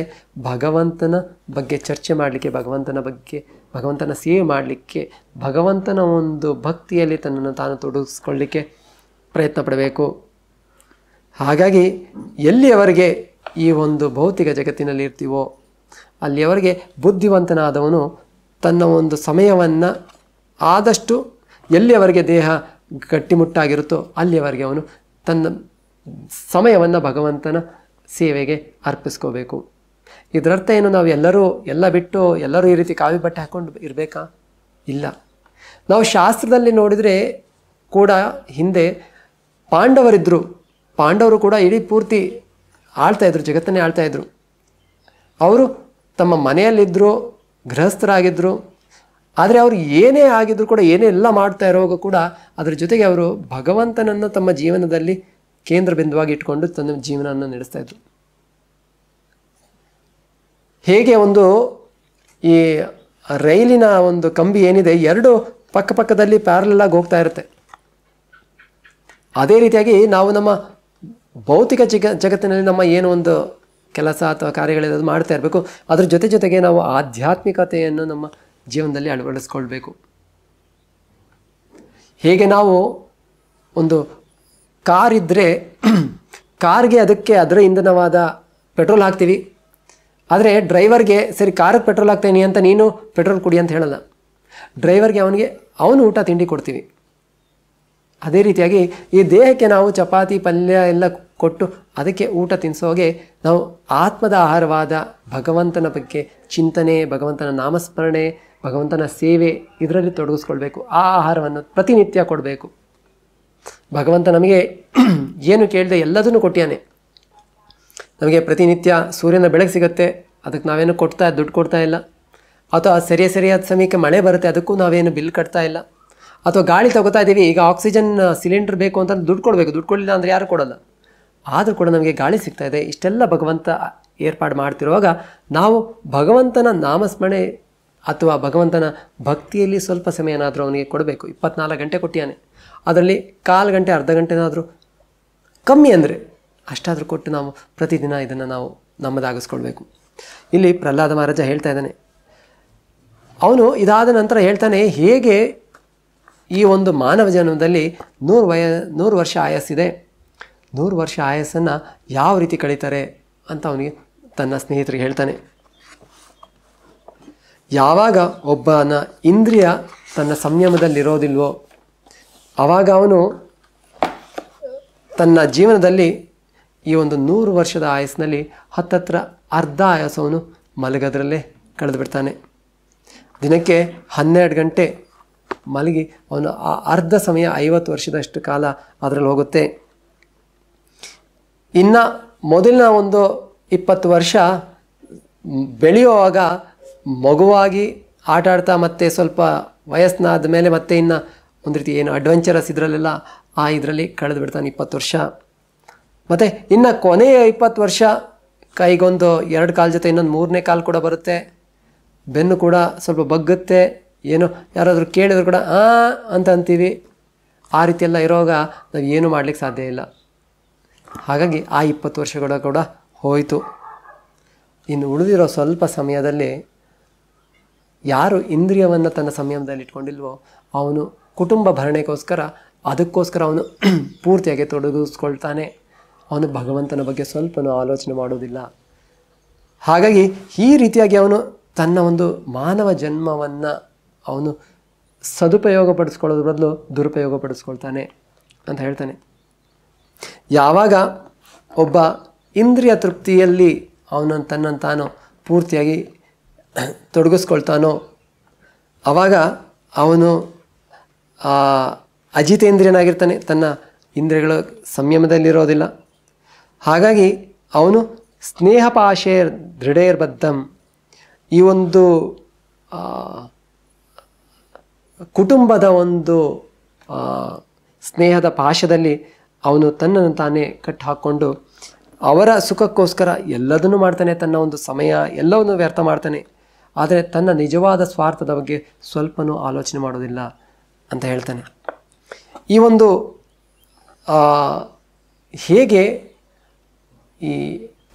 Speaker 1: ಭಗವಂತನ ಬಗ್ಗೆ ಚರ್ಚೆ ಮಾಡಲಿಕ್ಕೆ ಭಗವಂತನ ಬಗ್ಗೆ ಭಗವಂತನ ಸೇವೆ ಮಾಡಲಿಕ್ಕೆ ಭಗವಂತನ ಒಂದು ಭಕ್ತಿಯಲ್ಲಿ ತನ್ನನ್ನು ತಾನು ತೊಡಗಿಸ್ಕೊಳ್ಳಿಕ್ಕೆ ಪ್ರಯತ್ನ ಪಡಬೇಕು ಹಾಗಾಗಿ ಎಲ್ಲಿಯವರೆಗೆ ಈ ಒಂದು ಭೌತಿಕ ಜಗತ್ತಿನಲ್ಲಿ ಇರ್ತೀವೋ ಅಲ್ಲಿಯವರೆಗೆ ಬುದ್ಧಿವಂತನಾದವನು ತನ್ನ ಒಂದು ಸಮಯವನ್ನು ಆದಷ್ಟು ಎಲ್ಲಿಯವರೆಗೆ ದೇಹ ಗಟ್ಟಿಮುಟ್ಟಾಗಿರುತ್ತೋ ಅಲ್ಲಿಯವರೆಗೆ ಅವನು ತನ್ನ ಸಮಯವನ್ನು ಭಗವಂತನ ಸೇವೆಗೆ ಅರ್ಪಿಸ್ಕೋಬೇಕು ಇದರರ್ಥ ಏನು ನಾವು ಎಲ್ಲರೂ ಎಲ್ಲ ಬಿಟ್ಟು ಎಲ್ಲರೂ ಈ ರೀತಿ ಕಾವಿ ಬಟ್ಟೆ ಹಾಕ್ಕೊಂಡು ಇರಬೇಕಾ ಇಲ್ಲ ನಾವು ಶಾಸ್ತ್ರದಲ್ಲಿ ನೋಡಿದರೆ ಕೂಡ ಹಿಂದೆ ಪಾಂಡವರಿದ್ದರು ಪಾಂಡವರು ಕೂಡ ಇಡೀ ಪೂರ್ತಿ ಆಳ್ತಾ ಇದ್ರು ಜಗತ್ತನ್ನೇ ಆಳ್ತಾ ಇದ್ರು ಅವರು ತಮ್ಮ ಮನೆಯಲ್ಲಿದ್ದರು ಗೃಹಸ್ಥರಾಗಿದ್ದರು ಆದರೆ ಅವರು ಏನೇ ಆಗಿದ್ರು ಕೂಡ ಏನೇ ಎಲ್ಲ ಮಾಡ್ತಾ ಇರೋವಾಗ ಕೂಡ ಅದರ ಜೊತೆಗೆ ಅವರು ಭಗವಂತನನ್ನು ತಮ್ಮ ಜೀವನದಲ್ಲಿ ಕೇಂದ್ರ ಬಿಂದುವಾಗಿ ಇಟ್ಕೊಂಡು ತನ್ನ ಜೀವನವನ್ನು ನಡೆಸ್ತಾ ಇದ್ರು ಹೇಗೆ ಒಂದು ಈ ರೈಲಿನ ಒಂದು ಕಂಬಿ ಏನಿದೆ ಎರಡು ಪಕ್ಕಪಕ್ಕದಲ್ಲಿ ಪ್ಯಾರಲಾಗಿ ಹೋಗ್ತಾ ಇರುತ್ತೆ ಅದೇ ರೀತಿಯಾಗಿ ನಾವು ನಮ್ಮ ಭೌತಿಕ ಜಗ ಜಗತ್ತಿನಲ್ಲಿ ನಮ್ಮ ಏನೋ ಒಂದು ಕೆಲಸ ಅಥವಾ ಕಾರ್ಯಗಳಿರೋದು ಮಾಡ್ತಾ ಇರಬೇಕು ಅದ್ರ ಜೊತೆ ಜೊತೆಗೆ ನಾವು ಆಧ್ಯಾತ್ಮಿಕತೆಯನ್ನು ನಮ್ಮ ಜೀವನದಲ್ಲಿ ಅಳವಡಿಸ್ಕೊಳ್ಬೇಕು ಹೇಗೆ ನಾವು ಒಂದು ಇದ್ದರೆ ಕಾರ್ಗೆ ಅದಕ್ಕೆ ಅದರ ಇಂಧನವಾದ ಪೆಟ್ರೋಲ್ ಹಾಕ್ತೀವಿ ಆದರೆ ಡ್ರೈವರ್ಗೆ ಸರಿ ಕಾರಿಗೆ ಪೆಟ್ರೋಲ್ ಹಾಕ್ತೇನೆ ಅಂತ ನೀನು ಪೆಟ್ರೋಲ್ ಕುಡಿ ಅಂತ ಹೇಳಲ್ಲ ಡ್ರೈವರ್ಗೆ ಅವನಿಗೆ ಅವನು ಊಟ ತಿಂಡಿ ಕೊಡ್ತೀವಿ ಅದೇ ರೀತಿಯಾಗಿ ಈ ದೇಹಕ್ಕೆ ನಾವು ಚಪಾತಿ ಪಲ್ಯ ಎಲ್ಲ ಕೊಟ್ಟು ಅದಕ್ಕೆ ಊಟ ತಿನ್ನಿಸೋಗೆ ನಾವು ಆತ್ಮದ ಆಹಾರವಾದ ಭಗವಂತನ ಬಗ್ಗೆ ಚಿಂತನೆ ಭಗವಂತನ ನಾಮಸ್ಮರಣೆ ಭಗವಂತನ ಸೇವೆ ಇದರಲ್ಲಿ ತೊಡಗಿಸ್ಕೊಳ್ಬೇಕು ಆ ಆಹಾರವನ್ನು ಪ್ರತಿನಿತ್ಯ ಕೊಡಬೇಕು ಭಗವಂತ ನಮಗೆ (clears throat) ಏನು ಕೇಳಿದೆ ಎಲ್ಲದನ್ನು ಕೊಟ್ಟಿಯಾನೆ ನಮಗೆ ಪ್ರತಿನಿತ್ಯ ಸೂರ್ಯನ ಬೆಳಕು ಸಿಗುತ್ತೆ ಅದಕ್ಕೆ ನಾವೇನು ಕೊಡ್ತಾ ದುಡ್ಡು ಕೊಡ್ತಾ ಇಲ್ಲ ಅಥವಾ ಸರಿಯ ಸರಿಯಾದ ಸಮಯಕ್ಕೆ ಮಳೆ ಬರುತ್ತೆ ಅದಕ್ಕೂ ನಾವೇನು ಬಿಲ್ ಕಟ್ತಾ ಇಲ್ಲ ಅಥವಾ ಗಾಳಿ ತಗೋತಾ ಇದ್ದೀವಿ ಈಗ ಆಕ್ಸಿಜನ್ ಸಿಲಿಂಡರ್ ಬೇಕು ಅಂತ ದುಡ್ಡು ಕೊಡಬೇಕು ದುಡ್ಡು ಕೊಡಲಿಲ್ಲ ಅಂದರೆ ಯಾರು ಕೊಡಲ್ಲ ಆದರೂ ಕೂಡ ನಮಗೆ ಗಾಳಿ ಸಿಗ್ತಾ ಇದೆ ಇಷ್ಟೆಲ್ಲ ಭಗವಂತ ಏರ್ಪಾಡು ಮಾಡ್ತಿರುವಾಗ ನಾವು ಭಗವಂತನ ನಾಮಸ್ಮರಣೆ ಅಥವಾ ಭಗವಂತನ ಭಕ್ತಿಯಲ್ಲಿ ಸ್ವಲ್ಪ ಸಮಯನಾದರೂ ಅವನಿಗೆ ಕೊಡಬೇಕು ಇಪ್ಪತ್ನಾಲ್ಕು ಗಂಟೆ ಕೊಟ್ಟಿಯಾನೆ ಅದರಲ್ಲಿ ಕಾಲು ಗಂಟೆ ಅರ್ಧ ಗಂಟೆನಾದರೂ ಕಮ್ಮಿ ಅಂದರೆ ಅಷ್ಟಾದರೂ ಕೊಟ್ಟು ನಾವು ಪ್ರತಿದಿನ ಇದನ್ನು ನಾವು ನಮ್ಮದಾಗಿಸ್ಕೊಳ್ಬೇಕು ಇಲ್ಲಿ ಪ್ರಹ್ಲಾದ ಮಹಾರಾಜ ಹೇಳ್ತಾ ಇದ್ದಾನೆ ಅವನು ಇದಾದ ನಂತರ ಹೇಳ್ತಾನೆ ಹೇಗೆ ಈ ಒಂದು ಮಾನವ ಜನ್ಮದಲ್ಲಿ ನೂರು ವಯ ನೂರು ವರ್ಷ ಆಯಸ್ಸಿದೆ ನೂರು ವರ್ಷ ಆಯಸ್ಸನ್ನು ಯಾವ ರೀತಿ ಕಳೀತಾರೆ ಅಂತ ಅವನಿಗೆ ತನ್ನ ಸ್ನೇಹಿತರಿಗೆ ಹೇಳ್ತಾನೆ ಯಾವಾಗ ಒಬ್ಬನ ಇಂದ್ರಿಯ ತನ್ನ ಸಂಯಮದಲ್ಲಿರೋದಿಲ್ವೋ ಆವಾಗ ಅವನು ತನ್ನ ಜೀವನದಲ್ಲಿ ಈ ಒಂದು ನೂರು ವರ್ಷದ ಆಯಸ್ಸಿನಲ್ಲಿ ಹತ್ತತ್ರ ಅರ್ಧ ಆಯಾಸವನ್ನು ಮಲಗದ್ರಲ್ಲೇ ಕಳೆದು ಬಿಡ್ತಾನೆ ದಿನಕ್ಕೆ ಹನ್ನೆರಡು ಗಂಟೆ ಮಲಗಿ ಅವನು ಆ ಅರ್ಧ ಸಮಯ ಐವತ್ತು ವರ್ಷದಷ್ಟು ಕಾಲ ಅದರಲ್ಲಿ ಹೋಗುತ್ತೆ ಇನ್ನು ಮೊದಲಿನ ಒಂದು ಇಪ್ಪತ್ತು ವರ್ಷ ಬೆಳೆಯುವಾಗ ಮಗುವಾಗಿ ಆಟ ಆಡ್ತಾ ಮತ್ತೆ ಸ್ವಲ್ಪ ವಯಸ್ಸಿನಾದ ಮೇಲೆ ಮತ್ತೆ ಇನ್ನು ಒಂದು ರೀತಿ ಏನು ಅಡ್ವೆಂಚರಸ್ ಇದರಲ್ಲೆಲ್ಲ ಆ ಇದರಲ್ಲಿ ಕಳೆದು ಬಿಡ್ತಾನೆ ಇಪ್ಪತ್ತು ವರ್ಷ ಮತ್ತು ಇನ್ನು ಕೊನೆಯ ಇಪ್ಪತ್ತು ವರ್ಷ ಕೈಗೊಂದು ಎರಡು ಕಾಲು ಜೊತೆ ಇನ್ನೊಂದು ಮೂರನೇ ಕಾಲು ಕೂಡ ಬರುತ್ತೆ ಬೆನ್ನು ಕೂಡ ಸ್ವಲ್ಪ ಬಗ್ಗುತ್ತೆ ಏನೋ ಯಾರಾದರೂ ಕೇಳಿದ್ರು ಕೂಡ ಆ ಅಂತ ಅಂತೀವಿ ಆ ರೀತಿಯೆಲ್ಲ ಇರುವಾಗ ನಾವು ಏನೂ ಮಾಡಲಿಕ್ಕೆ ಸಾಧ್ಯ ಇಲ್ಲ ಹಾಗಾಗಿ ಆ ಇಪ್ಪತ್ತು ವರ್ಷಗಳು ಕೂಡ ಹೋಯಿತು ಇನ್ನು ಉಳಿದಿರೋ ಸ್ವಲ್ಪ ಸಮಯದಲ್ಲಿ ಯಾರು ಇಂದ್ರಿಯವನ್ನು ತನ್ನ ಸಮಯದಲ್ಲಿ ಇಟ್ಕೊಂಡಿಲ್ವೋ ಅವನು ಕುಟುಂಬ ಭರಣೆಗೋಸ್ಕರ ಅದಕ್ಕೋಸ್ಕರ ಅವನು (clears throat) ಪೂರ್ತಿಯಾಗಿ ತೊಡಗಿಸ್ಕೊಳ್ತಾನೆ ಅವನು ಭಗವಂತನ ಬಗ್ಗೆ ಸ್ವಲ್ಪನೂ ಆಲೋಚನೆ ಮಾಡೋದಿಲ್ಲ ಹಾಗಾಗಿ ಈ ರೀತಿಯಾಗಿ ಅವನು ತನ್ನ ಒಂದು ಮಾನವ ಜನ್ಮವನ್ನು ಅವನು ಸದುಪಯೋಗ ಪಡಿಸ್ಕೊಳ್ಳೋದ್ರ ಬದಲು ದುರುಪಯೋಗ ಪಡಿಸ್ಕೊಳ್ತಾನೆ ಅಂತ ಹೇಳ್ತಾನೆ ಯಾವಾಗ ಒಬ್ಬ ಇಂದ್ರಿಯ ತೃಪ್ತಿಯಲ್ಲಿ ಅವನ ತನ್ನ ತಾನು ಪೂರ್ತಿಯಾಗಿ ತೊಡಗಿಸ್ಕೊಳ್ತಾನೋ ಆವಾಗ ಅವನು ಅಜಿತೇಂದ್ರಿಯನಾಗಿರ್ತಾನೆ ತನ್ನ ಇಂದ್ರಿಯಗಳು ಸಂಯಮದಲ್ಲಿರೋದಿಲ್ಲ ಹಾಗಾಗಿ ಅವನು ಸ್ನೇಹ ಪಾಶೇರ್ ದೃಢೇರ್ಬದ್ಧಂ ಈ ಒಂದು ಕುಟುಂಬದ ಒಂದು ಸ್ನೇಹದ ಪಾಶದಲ್ಲಿ ಅವನು ತನ್ನನ್ನು ತಾನೇ ಕಟ್ಟಿ ಹಾಕ್ಕೊಂಡು ಅವರ ಸುಖಕ್ಕೋಸ್ಕರ ಎಲ್ಲದನ್ನು ಮಾಡ್ತಾನೆ ತನ್ನ ಒಂದು ಸಮಯ ಎಲ್ಲವನ್ನು ವ್ಯರ್ಥ ಮಾಡ್ತಾನೆ ಆದರೆ ತನ್ನ ನಿಜವಾದ ಸ್ವಾರ್ಥದ ಬಗ್ಗೆ ಸ್ವಲ್ಪನೂ ಆಲೋಚನೆ ಮಾಡೋದಿಲ್ಲ ಅಂತ ಹೇಳ್ತಾನೆ ಈ ಒಂದು ಹೇಗೆ ಈ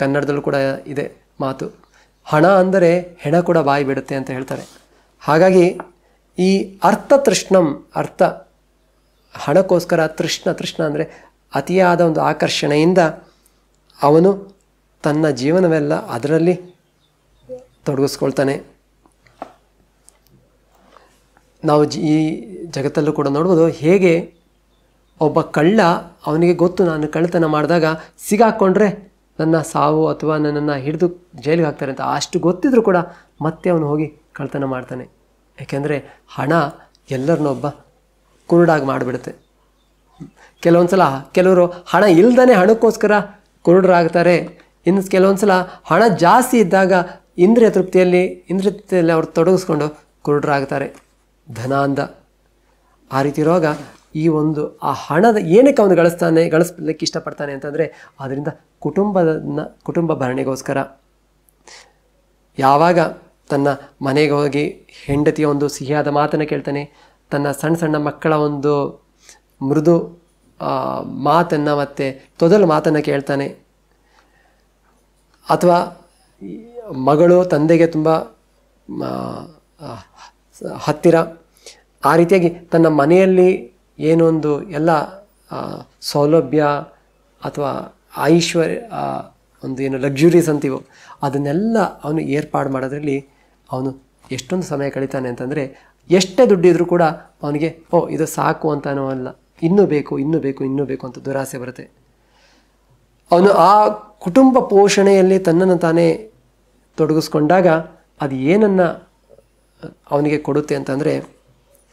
Speaker 1: ಕನ್ನಡದಲ್ಲೂ ಕೂಡ ಇದೆ ಮಾತು ಹಣ ಅಂದರೆ ಹೆಣ ಕೂಡ ಬಾಯಿ ಬಿಡುತ್ತೆ ಅಂತ ಹೇಳ್ತಾರೆ ಹಾಗಾಗಿ ಈ ಅರ್ಥ ತೃಷ್ಣಂ ಅರ್ಥ ಹಣಕ್ಕೋಸ್ಕರ ತೃಷ್ಣ ತೃಷ್ಣ ಅಂದರೆ ಅತಿಯಾದ ಒಂದು ಆಕರ್ಷಣೆಯಿಂದ ಅವನು ತನ್ನ ಜೀವನವೆಲ್ಲ ಅದರಲ್ಲಿ ತೊಡಗಿಸ್ಕೊಳ್ತಾನೆ ನಾವು ಈ ಜಗತ್ತಲ್ಲೂ ಕೂಡ ನೋಡ್ಬೋದು ಹೇಗೆ ಒಬ್ಬ ಕಳ್ಳ ಅವನಿಗೆ ಗೊತ್ತು ನಾನು ಕಳ್ಳತನ ಮಾಡಿದಾಗ ಸಿಗಾಕ್ಕೊಂಡ್ರೆ ನನ್ನ ಸಾವು ಅಥವಾ ನನ್ನನ್ನು ಹಿಡಿದು ಜೈಲಿಗೆ ಹಾಕ್ತಾರೆ ಅಂತ ಅಷ್ಟು ಗೊತ್ತಿದ್ರೂ ಕೂಡ ಮತ್ತೆ ಅವನು ಹೋಗಿ ಕಳ್ಳತನ ಮಾಡ್ತಾನೆ ಯಾಕೆಂದರೆ ಹಣ ಎಲ್ಲರನ್ನೊಬ್ಬ ಕುರುಡಾಗಿ ಮಾಡಿಬಿಡುತ್ತೆ ಕೆಲವೊಂದು ಸಲ ಕೆಲವರು ಹಣ ಇಲ್ಲದೇ ಹಣಕ್ಕೋಸ್ಕರ ಕುರುಡರಾಗ್ತಾರೆ ಇನ್ನು ಕೆಲವೊಂದು ಸಲ ಹಣ ಜಾಸ್ತಿ ಇದ್ದಾಗ ಇಂದ್ರಿಯ ತೃಪ್ತಿಯಲ್ಲಿ ಇಂದ್ರಿಯ ತೃಪ್ತಿಯಲ್ಲಿ ಅವ್ರು ತೊಡಗಿಸ್ಕೊಂಡು ಕುರುಡರಾಗ್ತಾರೆ ಧನಾಂದ ಆ ರೀತಿ ರೋಗ ಈ ಒಂದು ಆ ಹಣದ ಏನಕ್ಕೆ ಅವನು ಗಳಿಸ್ತಾನೆ ಗಳಿಸ್ಲಿಕ್ಕೆ ಇಷ್ಟಪಡ್ತಾನೆ ಅಂತಂದರೆ ಅದರಿಂದ ಕುಟುಂಬದ ಕುಟುಂಬ ಭರಣೆಗೋಸ್ಕರ ಯಾವಾಗ ತನ್ನ ಮನೆಗೆ ಹೋಗಿ ಹೆಂಡತಿಯ ಒಂದು ಸಿಹಿಯಾದ ಮಾತನ್ನು ಕೇಳ್ತಾನೆ ತನ್ನ ಸಣ್ಣ ಸಣ್ಣ ಮಕ್ಕಳ ಒಂದು ಮೃದು ಮಾತನ್ನು ಮತ್ತು ತೊದಲು ಮಾತನ್ನು ಕೇಳ್ತಾನೆ ಅಥವಾ ಮಗಳು ತಂದೆಗೆ ತುಂಬ ಹತ್ತಿರ ಆ ರೀತಿಯಾಗಿ ತನ್ನ ಮನೆಯಲ್ಲಿ ಏನೊಂದು ಎಲ್ಲ ಸೌಲಭ್ಯ ಅಥವಾ ಐಶ್ವರ್ಯ ಒಂದು ಏನು ಲಕ್ಸುರೀಸ್ ಅಂತೀವೋ ಅದನ್ನೆಲ್ಲ ಅವನು ಏರ್ಪಾಡು ಮಾಡೋದ್ರಲ್ಲಿ ಅವನು ಎಷ್ಟೊಂದು ಸಮಯ ಕಳೀತಾನೆ ಅಂತಂದರೆ ಎಷ್ಟೇ ದುಡ್ಡಿದ್ರೂ ಕೂಡ ಅವನಿಗೆ ಓ ಇದು ಸಾಕು ಅಂತಾನೋ ಅಲ್ಲ ಇನ್ನೂ ಬೇಕು ಇನ್ನೂ ಬೇಕು ಇನ್ನೂ ಬೇಕು ಅಂತ ದುರಾಸೆ ಬರುತ್ತೆ ಅವನು ಆ ಕುಟುಂಬ ಪೋಷಣೆಯಲ್ಲಿ ತನ್ನನ್ನು ತಾನೇ ತೊಡಗಿಸ್ಕೊಂಡಾಗ ಅದು ಏನನ್ನು ಅವನಿಗೆ ಕೊಡುತ್ತೆ ಅಂತಂದರೆ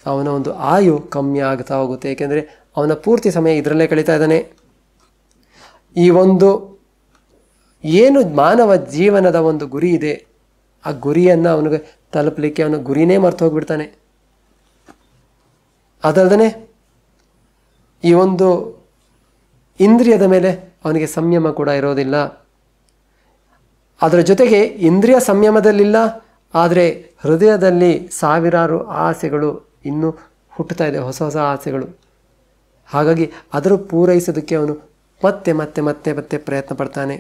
Speaker 1: ಅವನ ಒಂದು ಆಯು ಕಮ್ಮಿ ಆಗ್ತಾ ಹೋಗುತ್ತೆ ಏಕೆಂದರೆ ಅವನ ಪೂರ್ತಿ ಸಮಯ ಇದರಲ್ಲೇ ಕಳೀತಾ ಇದ್ದಾನೆ ಈ ಒಂದು ಏನು ಮಾನವ ಜೀವನದ ಒಂದು ಗುರಿ ಇದೆ ಆ ಗುರಿಯನ್ನು ಅವನಿಗೆ ತಲುಪಲಿಕ್ಕೆ ಅವನ ಗುರಿನೇ ಮರ್ತು ಹೋಗ್ಬಿಡ್ತಾನೆ ಅದಲ್ಲದೆ ಈ ಒಂದು ಇಂದ್ರಿಯದ ಮೇಲೆ ಅವನಿಗೆ ಸಂಯಮ ಕೂಡ ಇರೋದಿಲ್ಲ ಅದರ ಜೊತೆಗೆ ಇಂದ್ರಿಯ ಸಂಯಮದಲ್ಲಿಲ್ಲ ಆದರೆ ಹೃದಯದಲ್ಲಿ ಸಾವಿರಾರು ಆಸೆಗಳು ಇನ್ನೂ ಹುಟ್ಟುತ್ತಾ ಇದೆ ಹೊಸ ಹೊಸ ಆಸೆಗಳು ಹಾಗಾಗಿ ಅದರ ಪೂರೈಸೋದಕ್ಕೆ ಅವನು ಮತ್ತೆ ಮತ್ತೆ ಮತ್ತೆ ಮತ್ತೆ ಪ್ರಯತ್ನ ಪಡ್ತಾನೆ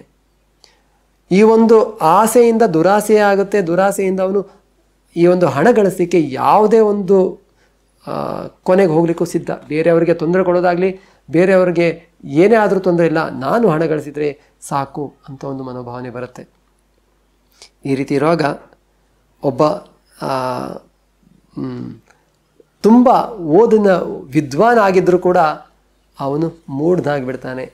Speaker 1: ಈ ಒಂದು ಆಸೆಯಿಂದ ದುರಾಸೆ ಆಗುತ್ತೆ ದುರಾಸೆಯಿಂದ ಅವನು ಈ ಒಂದು ಹಣ ಗಳಿಸಲಿಕ್ಕೆ ಯಾವುದೇ ಒಂದು ಕೊನೆಗೆ ಹೋಗಲಿಕ್ಕೂ ಸಿದ್ಧ ಬೇರೆಯವರಿಗೆ ತೊಂದರೆ ಕೊಡೋದಾಗಲಿ ಬೇರೆಯವರಿಗೆ ಏನೇ ಆದರೂ ತೊಂದರೆ ಇಲ್ಲ ನಾನು ಹಣ ಗಳಿಸಿದರೆ ಸಾಕು ಅಂತ ಒಂದು ಮನೋಭಾವನೆ ಬರುತ್ತೆ ಈ ರೀತಿ ಇರುವಾಗ ಒಬ್ಬ ತುಂಬ ಓದಿನ ವಿದ್ವಾನ್ ಆಗಿದ್ದರೂ ಕೂಡ ಅವನು ಮೂಡ್ದಾಗಿಬಿಡ್ತಾನೆ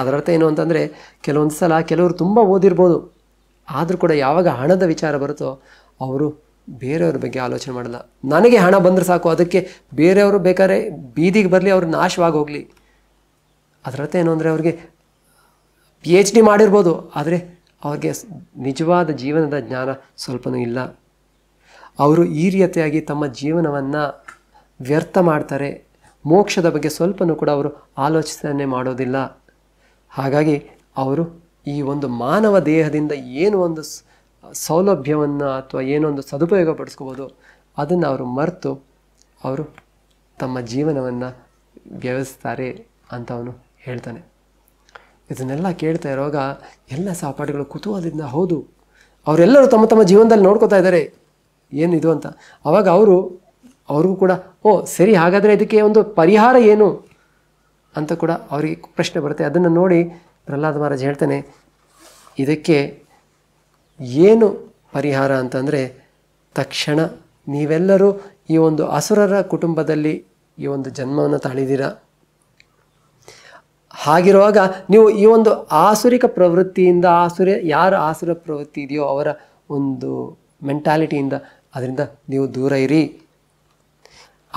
Speaker 1: ಅದರರ್ಥ ಏನು ಅಂತಂದರೆ ಕೆಲವೊಂದು ಸಲ ಕೆಲವರು ತುಂಬ ಓದಿರ್ಬೋದು ಆದರೂ ಕೂಡ ಯಾವಾಗ ಹಣದ ವಿಚಾರ ಬರುತ್ತೋ ಅವರು ಬೇರೆಯವ್ರ ಬಗ್ಗೆ ಆಲೋಚನೆ ಮಾಡಲ್ಲ ನನಗೆ ಹಣ ಬಂದರೆ ಸಾಕು ಅದಕ್ಕೆ ಬೇರೆಯವರು ಬೇಕಾದ್ರೆ ಬೀದಿಗೆ ಬರಲಿ ಅವರು ನಾಶವಾಗಿ ಹೋಗಲಿ ಅದರರ್ಥ ಏನು ಅಂದರೆ ಅವ್ರಿಗೆ ಪಿ ಎಚ್ ಡಿ ಮಾಡಿರ್ಬೋದು ಆದರೆ ಅವ್ರಿಗೆ ನಿಜವಾದ ಜೀವನದ ಜ್ಞಾನ ಸ್ವಲ್ಪನೂ ಇಲ್ಲ ಅವರು ಈ ರೀತಿಯಾಗಿ ತಮ್ಮ ಜೀವನವನ್ನು ವ್ಯರ್ಥ ಮಾಡ್ತಾರೆ ಮೋಕ್ಷದ ಬಗ್ಗೆ ಸ್ವಲ್ಪನೂ ಕೂಡ ಅವರು ಆಲೋಚನೆ ಮಾಡೋದಿಲ್ಲ ಹಾಗಾಗಿ ಅವರು ಈ ಒಂದು ಮಾನವ ದೇಹದಿಂದ ಏನು ಒಂದು ಸೌಲಭ್ಯವನ್ನು ಅಥವಾ ಏನೊಂದು ಸದುಪಯೋಗ ಪಡಿಸ್ಕೋಬೋದು ಅದನ್ನು ಅವರು ಮರೆತು ಅವರು ತಮ್ಮ ಜೀವನವನ್ನು ವ್ಯವಸ್ಥಾರೆ ಅಂತ ಅವನು ಹೇಳ್ತಾನೆ ಇದನ್ನೆಲ್ಲ ಕೇಳ್ತಾ ಇರುವಾಗ ಎಲ್ಲ ಸಹಪಾಠಿಗಳು ಕುತೂಹಲದಿಂದ ಹೌದು ಅವರೆಲ್ಲರೂ ತಮ್ಮ ತಮ್ಮ ಜೀವನದಲ್ಲಿ ನೋಡ್ಕೋತಾ ಇದ್ದಾರೆ ಏನಿದು ಅಂತ ಅವಾಗ ಅವರು ಅವ್ರಿಗೂ ಕೂಡ ಓ ಸರಿ ಹಾಗಾದರೆ ಇದಕ್ಕೆ ಒಂದು ಪರಿಹಾರ ಏನು ಅಂತ ಕೂಡ ಅವರಿಗೆ ಪ್ರಶ್ನೆ ಬರುತ್ತೆ ಅದನ್ನು ನೋಡಿ ಪ್ರಹ್ಲಾದ ಮಹಾರಾಜ್ ಹೇಳ್ತಾನೆ ಇದಕ್ಕೆ ಏನು ಪರಿಹಾರ ಅಂತಂದರೆ ತಕ್ಷಣ ನೀವೆಲ್ಲರೂ ಈ ಒಂದು ಅಸುರರ ಕುಟುಂಬದಲ್ಲಿ ಈ ಒಂದು ಜನ್ಮವನ್ನು ತಾಳಿದ್ದೀರ ಹಾಗಿರುವಾಗ ನೀವು ಈ ಒಂದು ಆಸುರಿಕ ಪ್ರವೃತ್ತಿಯಿಂದ ಆಸುರ ಯಾರ ಆಸುರ ಪ್ರವೃತ್ತಿ ಇದೆಯೋ ಅವರ ಒಂದು ಮೆಂಟಾಲಿಟಿಯಿಂದ ಅದರಿಂದ ನೀವು ದೂರ ಇರಿ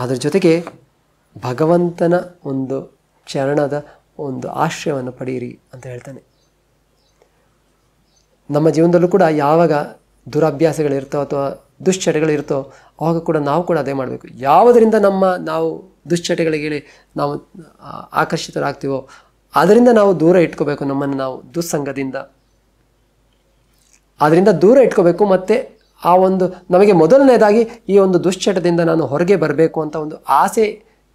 Speaker 1: ಅದರ ಜೊತೆಗೆ ಭಗವಂತನ ಒಂದು ಚರಣದ ಒಂದು ಆಶ್ರಯವನ್ನು ಪಡೆಯಿರಿ ಅಂತ ಹೇಳ್ತಾನೆ ನಮ್ಮ ಜೀವನದಲ್ಲೂ ಕೂಡ ಯಾವಾಗ ದುರಭ್ಯಾಸಗಳಿರ್ತೋ ಅಥವಾ ದುಶ್ಚಟಗಳಿರ್ತೋ ಅವಾಗ ಕೂಡ ನಾವು ಕೂಡ ಅದೇ ಮಾಡಬೇಕು ಯಾವುದರಿಂದ ನಮ್ಮ ನಾವು ದುಶ್ಚಟಗಳಿಗೆ ನಾವು ಆಕರ್ಷಿತರಾಗ್ತೀವೋ ಅದರಿಂದ ನಾವು ದೂರ ಇಟ್ಕೋಬೇಕು ನಮ್ಮನ್ನು ನಾವು ದುಸ್ಸಂಗದಿಂದ ಅದರಿಂದ ದೂರ ಇಟ್ಕೋಬೇಕು ಮತ್ತು ಆ ಒಂದು ನಮಗೆ ಮೊದಲನೇದಾಗಿ ಈ ಒಂದು ದುಶ್ಚಟದಿಂದ ನಾನು ಹೊರಗೆ ಬರಬೇಕು ಅಂತ ಒಂದು ಆಸೆ